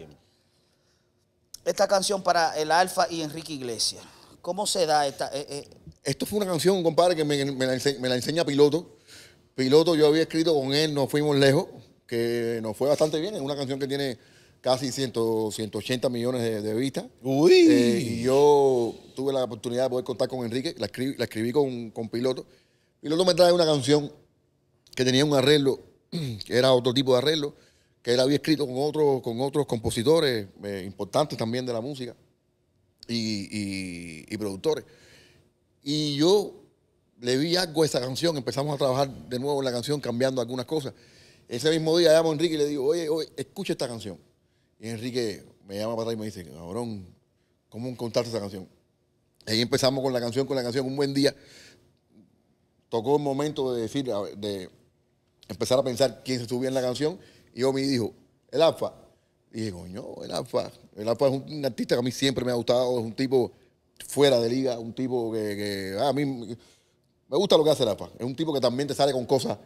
esta canción para el Alfa y Enrique Iglesias? ¿Cómo se da esta? Eh, Esto fue una canción, compadre, que me, la enseña Piloto. Piloto, yo había escrito con él, nos fuimos lejos, que nos fue bastante bien. Es una canción que tiene casi 180 millones de, vistas. Eh, y yo tuve la oportunidad de poder contar con Enrique, la escribí, con, con Piloto. Piloto me trae una canción que tenía un arreglo, que era otro tipo de arreglo, que él había escrito con, otros compositores eh, importantes también de la música y, y productores. Y yo le vi algo a esa canción, empezamos a trabajar de nuevo en la canción, cambiando algunas cosas. Ese mismo día llamo a Enrique y le digo, oye, oye escucha esta canción. Y Enrique me llama para atrás y me dice, cabrón, ¿cómo encontraste esa canción? Ahí empezamos con la canción, con la canción, un buen día. Tocó el momento de decir, de empezar a pensar quién se subía en la canción. Y me dijo, el Alfa. Y dije, coño, el Alfa. El Alfa es un, artista que a mí siempre me ha gustado, es un tipo fuera de liga, un tipo que, que a mí me gusta lo que hace el Alfa. Es un tipo que también te sale con cosas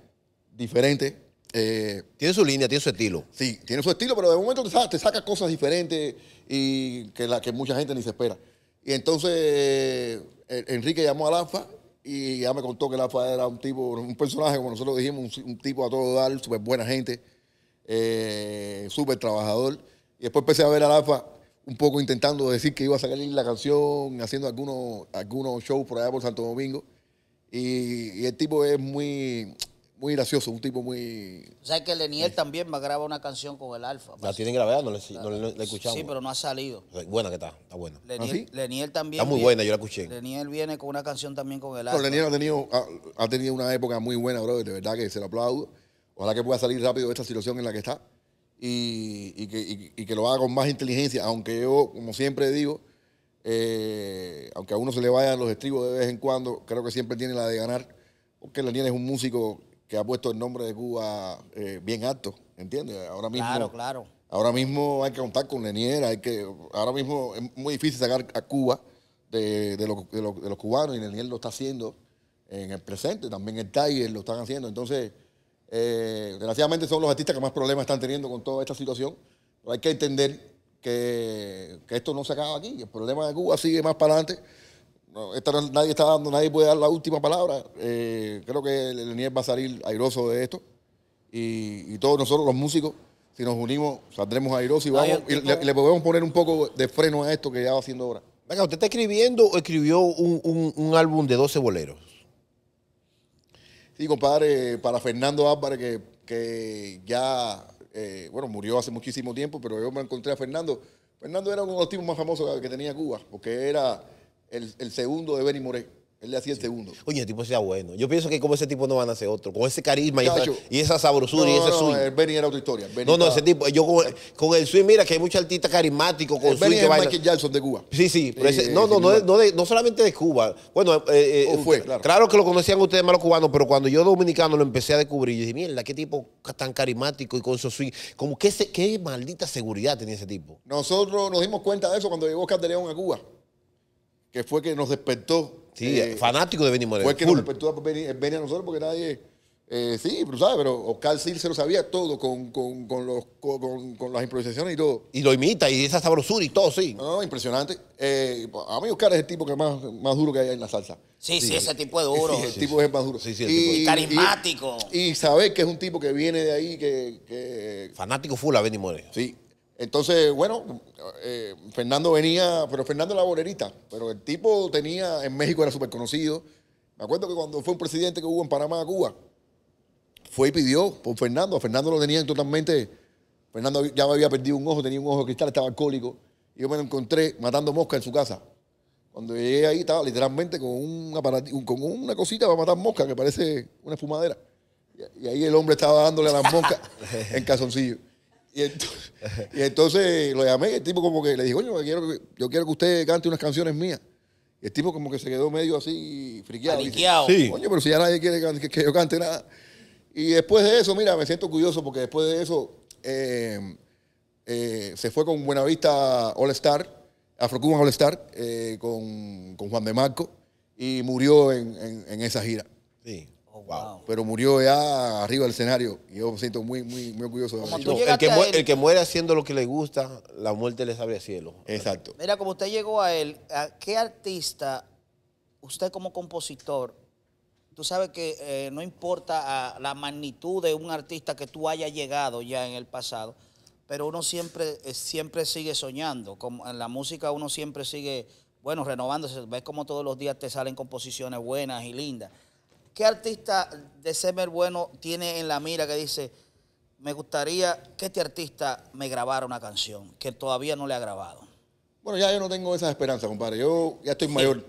diferentes eh, tiene su línea, tiene su estilo. Sí, tiene su estilo, pero de momento te saca, cosas diferentes y que, la, que mucha gente ni se espera. Y entonces eh, Enrique llamó a AFA y ya me contó que el era un tipo, un personaje, como nosotros dijimos, un, tipo a todo dar, súper buena gente, eh, súper trabajador. Y después empecé a ver al Alfa un poco intentando decir que iba a salir la canción, haciendo algunos, algunos shows por allá por Santo Domingo. y el tipo es muy muy gracioso, un tipo muy. O sea, que Leniel también va a grabar una canción con el Alfa. La pues. tienen grabada, no, le no la escuchamos. Sí, pero no ha salido. Buena que está, está buena. Leniel, ¿Ah, también. Está muy buena, yo la escuché. Leniel viene con una canción también con el Alfa. Leniel ha tenido, ha, tenido una época muy buena, bro, de verdad que se lo aplaudo. Ojalá que pueda salir rápido de esta situación en la que está y, que, lo haga con más inteligencia, aunque yo, como siempre digo, eh, aunque a uno se le vayan los estribos de vez en cuando, creo que siempre tiene la de ganar, porque Leniel es un músico que ha puesto el nombre de Cuba eh, bien alto, ¿entiendes? Ahora mismo, claro, claro. Ahora mismo hay que contar con Lenier, hay que, ahora mismo es muy difícil sacar a Cuba de, de, los cubanos y Lenier lo está haciendo en el presente, también el Tiger lo están haciendo, entonces, eh, desgraciadamente son los artistas que más problemas están teniendo con toda esta situación, pero hay que entender que, que esto no se acaba aquí, el problema de Cuba sigue más para adelante nadie está dando, nadie puede dar la última palabra. Eh, creo que el va a salir airoso de esto. Y, todos nosotros, los músicos, si nos unimos, saldremos airosos y, vamos, y le, podemos poner un poco de freno a esto que ya va haciendo ahora. Venga, ¿usted está escribiendo o escribió un, álbum de 12 boleros? Sí, compadre, para Fernando Álvarez, que, que ya, eh, bueno, murió hace muchísimo tiempo, pero yo me encontré a Fernando. Fernando era uno de los tipos más famosos que tenía Cuba, porque era el, segundo de Benny Moré. Él le hacía el segundo. Oye, el tipo sea bueno. Yo pienso que como ese tipo no van a hacer otro. Con ese carisma y esa, y ese sabrosura y No, ese no, swing. Benny era otra historia. no, no, ese tipo. Yo con, el swing, mira que hay muchos artistas carismáticos con El swing Benny es que Michael Jackson de Cuba. Sí, sí, no, no, no, no solamente de Cuba. Bueno, eh, eh, eh, fue, claro. que lo conocían ustedes más los cubanos, pero cuando yo dominicano lo empecé a descubrir, yo dije, mierda, qué tipo tan carismático y con su swing. Como que qué maldita seguridad tenía ese tipo. Nosotros nos dimos cuenta de eso cuando llegó Oscar a Cuba que fue que nos despertó. Sí, eh, fanático de Benny Moreno. Fue que nos despertó a Benny, a nosotros porque nadie. Eh, sí, pero sabes, pero Oscar Sil se lo sabía todo con, los, con, las improvisaciones y todo. Y lo imita, y esa sabrosura y todo, sí. No, impresionante. Eh, a mí Oscar es el tipo que más, más duro que hay en la salsa. Sí, sí, ese tipo es duro. el tipo es más duro. Sí, sí, tipo y, carismático. Y, y, saber que es un tipo que viene de ahí, que... Fanático full a Benny Moreno. Sí, entonces, bueno, eh, Fernando venía, pero Fernando la bolerita, pero el tipo tenía, en México era súper conocido. Me acuerdo que cuando fue un presidente que hubo en Panamá, Cuba, fue y pidió por Fernando. A Fernando lo tenía totalmente. Fernando ya me había perdido un ojo, tenía un ojo cristal, estaba alcohólico. Y yo me lo encontré matando mosca en su casa. Cuando llegué ahí estaba literalmente con un aparato, con una cosita para matar mosca que parece una fumadera, Y ahí el hombre estaba dándole a las moscas en calzoncillo. Y entonces, lo llamé el tipo como que le dijo, yo quiero, yo quiero que usted cante unas canciones mías. el tipo como que se quedó medio así friqueado. Friqueado. Oye, pero si ya nadie quiere que, yo cante nada. Y después de eso, mira, me siento curioso porque después de eso eh, eh, se fue con Buenavista All Star, Afrocuban All Star, eh, con, Juan de Marco y murió en, esa gira. Sí. Oh, pero murió ya arriba del escenario yo me siento muy, muy, muy orgulloso El, que el que muere haciendo lo que le gusta, la muerte le sabe a cielo. Exacto. Mira, como usted llegó a él, ¿a qué artista, usted como compositor, tú sabes que eh, no importa la magnitud de un artista que tú haya llegado ya en el pasado, pero uno siempre, eh, siempre sigue soñando. Como en la música uno siempre sigue, bueno, renovándose. Ves como todos los días te salen composiciones buenas y lindas. ¿Qué artista de Semer Bueno tiene en la mira que dice, me gustaría que este artista me grabara una canción que todavía no le ha grabado? Bueno, ya yo no tengo esas esperanzas, compadre. Yo ya estoy mayor.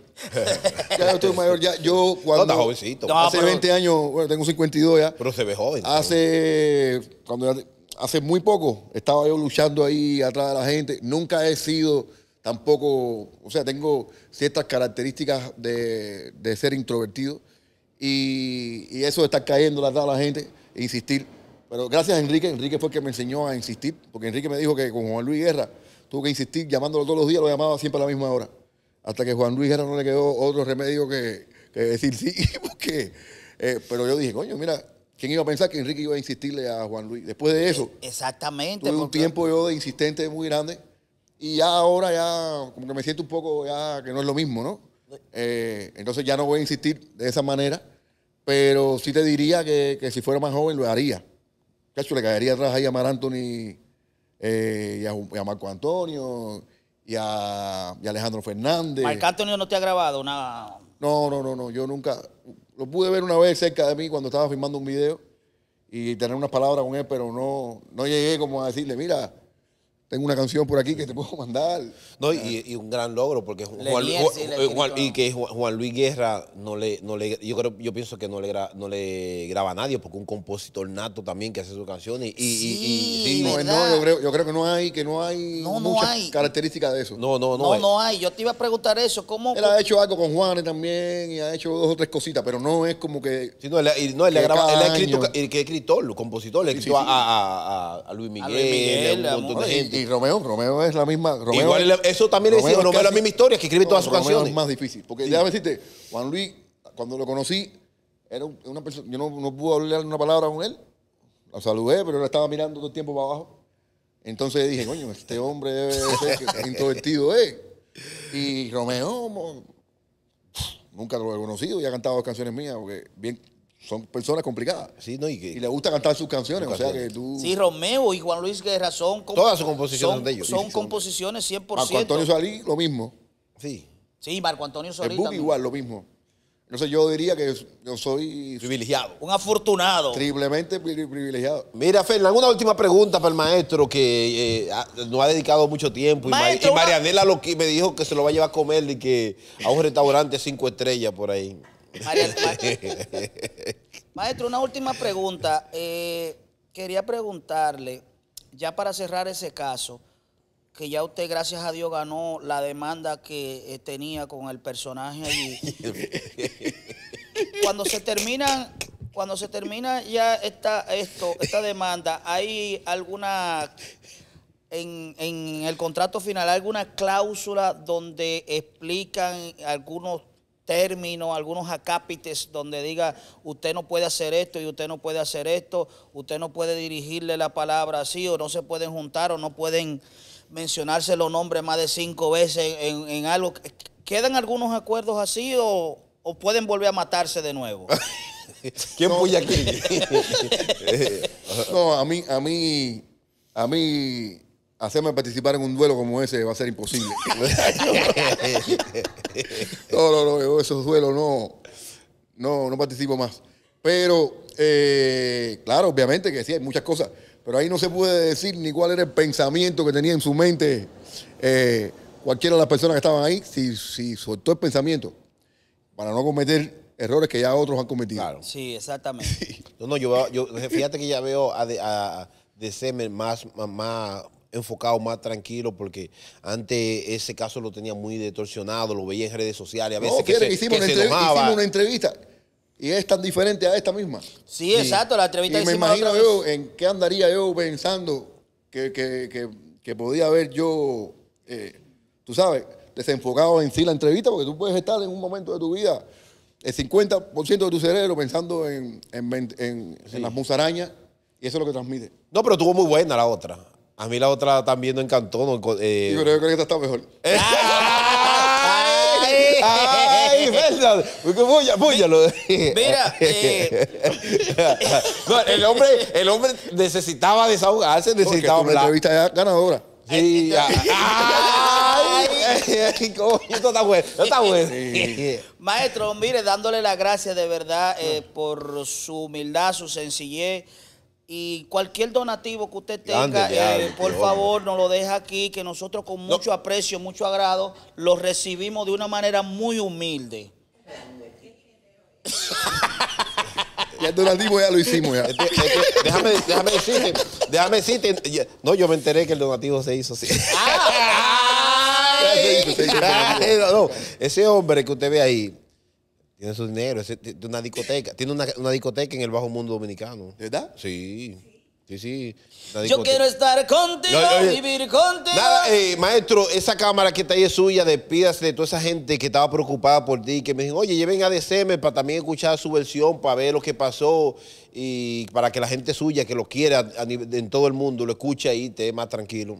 ya estoy mayor. Ya, yo cuando... jovencito. hace 20 años, bueno, tengo 52 ya. Pero se ve joven. Hace, cuando, hace muy poco estaba yo luchando ahí atrás de la gente. Nunca he sido tampoco... O sea, tengo ciertas características de, de ser introvertido. Y, y eso está cayendo la la gente e insistir. Pero gracias a Enrique, Enrique fue el que me enseñó a insistir, porque Enrique me dijo que con Juan Luis Guerra tuvo que insistir, llamándolo todos los días, lo llamaba siempre a la misma hora. Hasta que Juan Luis Guerra no le quedó otro remedio que, decir sí, eh, pero yo dije, coño, mira, ¿quién iba a pensar que Enrique iba a insistirle a Juan Luis? Después de eso. Exactamente. Tuve un tiempo yo de insistente muy grande y ya ahora ya, como que me siento un poco ya que no es lo mismo, ¿no? Eh, entonces ya no voy a insistir de esa manera, pero sí te diría que, si fuera más joven lo haría. Cacho, le caería atrás ahí a Mar Anthony eh, y, a, Marco Antonio y a, Alejandro Fernández. Marco Antonio no te ha grabado nada. No, no, no, no. Yo nunca. Lo pude ver una vez cerca de mí cuando estaba filmando un video y tener unas palabras con él, pero no, no llegué como a decirle, mira, tengo una canción por aquí que te puedo mandar. No, y, un gran logro, porque Juan, Luis, y que Juan Luis Guerra no le, no le yo creo, yo pienso que no le, no le graba a nadie, porque un compositor nato también que hace sus canciones. Y, yo, creo, que no hay, que no hay características de eso. No, no, no. No, hay. no hay. Yo te iba a preguntar eso. ¿Cómo? Él ha hecho algo con Juanes también y ha hecho dos o tres cositas, pero no es como que. Sí, no, él, que él ha escrito, el que es escritor, el compositor, le ha escrito a, a, Luis Miguel, a Miguel, un montón de gente. Y Romeo, Romeo es la misma. eso también es Romeo es la misma historia, que escribe todas sus canciones. es más difícil. Porque ya me Juan Luis, cuando lo conocí, era una persona, yo no, no pude hablar una palabra con él. Lo saludé, pero él estaba mirando todo el tiempo para abajo. Entonces dije, coño, este hombre debe ser que introvertido, ¿eh? Y Romeo, nunca lo he conocido y ha cantado dos canciones mías, porque bien son personas complicadas. Sí, no, y, le gusta cantar sus canciones, o sea que tú... Sí, Romeo y Juan Luis Guerra son... Todas sus composiciones son, de ellos. Son, composiciones 100%. Marco Antonio Solís, lo mismo. Sí. Sí, Marco Antonio Solís El igual, lo mismo. no sé yo diría que yo soy... Privilegiado. Un afortunado. Triplemente privilegiado. Mira, Fernán, una última pregunta para el maestro que eh, no ha, dedicado mucho tiempo. y, Marianela lo me dijo que se lo va a llevar a comer y que a un restaurante cinco estrellas por ahí. maestro, una última pregunta. Eh, quería preguntarle, ya para cerrar ese caso, que ya usted, gracias a Dios, ganó la demanda que eh, tenía con el personaje allí. cuando se termina cuando se termina ya esta, esto, esta demanda, ¿hay alguna en, en el contrato final alguna cláusula donde explican algunos términos, algunos acápites donde diga, usted no puede hacer esto y usted no puede hacer esto, usted no puede dirigirle la palabra así, o no se pueden juntar, o no pueden mencionarse los nombres más de cinco veces en, algo. ¿Quedan algunos acuerdos así o, o pueden volver a matarse de nuevo? ¿Quién no. puya no, a mí, a mí, a mí hacerme participar en un duelo como ese va a ser imposible. no, no, no, esos duelos no, no, participo más. Pero, eh, claro, obviamente que sí, hay muchas cosas, pero ahí no se puede decir ni cuál era el pensamiento que tenía en su mente eh, cualquiera de las personas que estaban ahí, si, si soltó el pensamiento para no cometer errores que ya otros han cometido. Claro. Sí, exactamente. no, no, yo, fíjate que ya veo a, a, a más, más, enfocado, más tranquilo, porque antes ese caso lo tenía muy detorsionado, lo veía en redes sociales. A veces hicimos, una entrevista y es tan diferente a esta misma. Sí, exacto, la entrevista y me imagino yo en qué andaría yo pensando que, podía haber yo, eh, tú sabes, desenfocado en sí la entrevista, porque tú puedes estar en un momento de tu vida el 50% de tu cerebro pensando en, en las musarañas y eso es lo que transmite. No, pero tuvo muy buena la otra. A mí la otra también me encantó. No, eh. Yo creo, que esta está mejor. ¡Ay! ¡Ay! ¡Verdad! Voy voy Mira. Eh. No, el, hombre, el hombre necesitaba desahogarse, necesitaba Porque hablar. La entrevista ganadora. ¡Ay! esto está bueno. está bueno. Maestro, mire, dándole las gracias de verdad eh, por su humildad, su sencillez y cualquier donativo que usted tenga, eh, por favor, nos lo deja aquí, que nosotros con mucho aprecio, mucho agrado, lo recibimos de una manera muy humilde. ya el donativo ya lo hicimos ya. Este, este, déjame, decirte, déjame decirte. No, yo me enteré que el donativo se hizo así. Ah, ese hombre que usted ve ahí, tiene su dinero, es de una discoteca. Tiene una, discoteca en el bajo mundo dominicano. ¿Verdad? Sí. Sí, sí. Yo quiero estar contigo, vivir contigo. Nada, eh, maestro, esa cámara que está ahí es suya, despídase de toda esa gente que estaba preocupada por ti, que me dijeron, oye, lleven a DCM para también escuchar su versión, para ver lo que pasó y para que la gente suya, que lo quiera en todo el mundo, lo escuche ahí, te más tranquilo.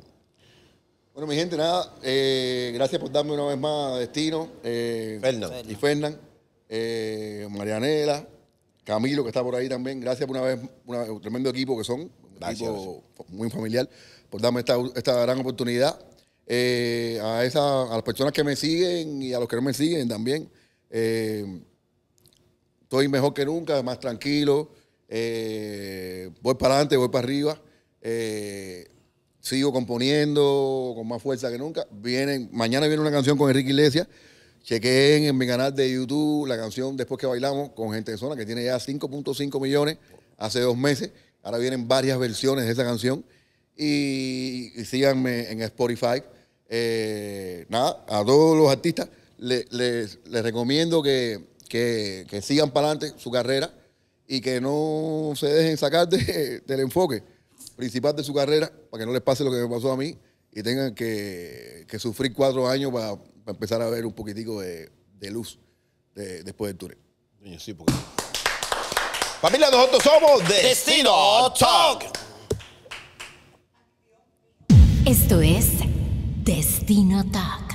Bueno, mi gente, nada, eh, gracias por darme una vez más Destino eh, y fernán eh, Marianela, Camilo, que está por ahí también. Gracias por una vez, un tremendo equipo que son, Un equipo muy familiar, por darme esta, gran oportunidad. Eh, a, a las personas que me siguen y a los que no me siguen también. Eh, estoy mejor que nunca, más tranquilo. voy para adelante, voy para arriba. sigo componiendo con más fuerza que nunca. mañana viene una canción con Enrique Iglesias Chequeen en mi canal de YouTube la canción Después que bailamos con gente de zona que tiene ya 5.5 millones hace dos meses. Ahora vienen varias versiones de esa canción. Y, síganme en Spotify. Eh, nada, a todos los artistas les, recomiendo que, sigan para adelante su carrera y que no se dejen sacar del enfoque principal de su carrera para que no les pase lo que me pasó a mí y tengan que sufrir cuatro años para a empezar a ver un poquitico de, luz después del túnel. Sí, porque... Familia, nosotros somos Destino Talk. Esto es Destino Talk.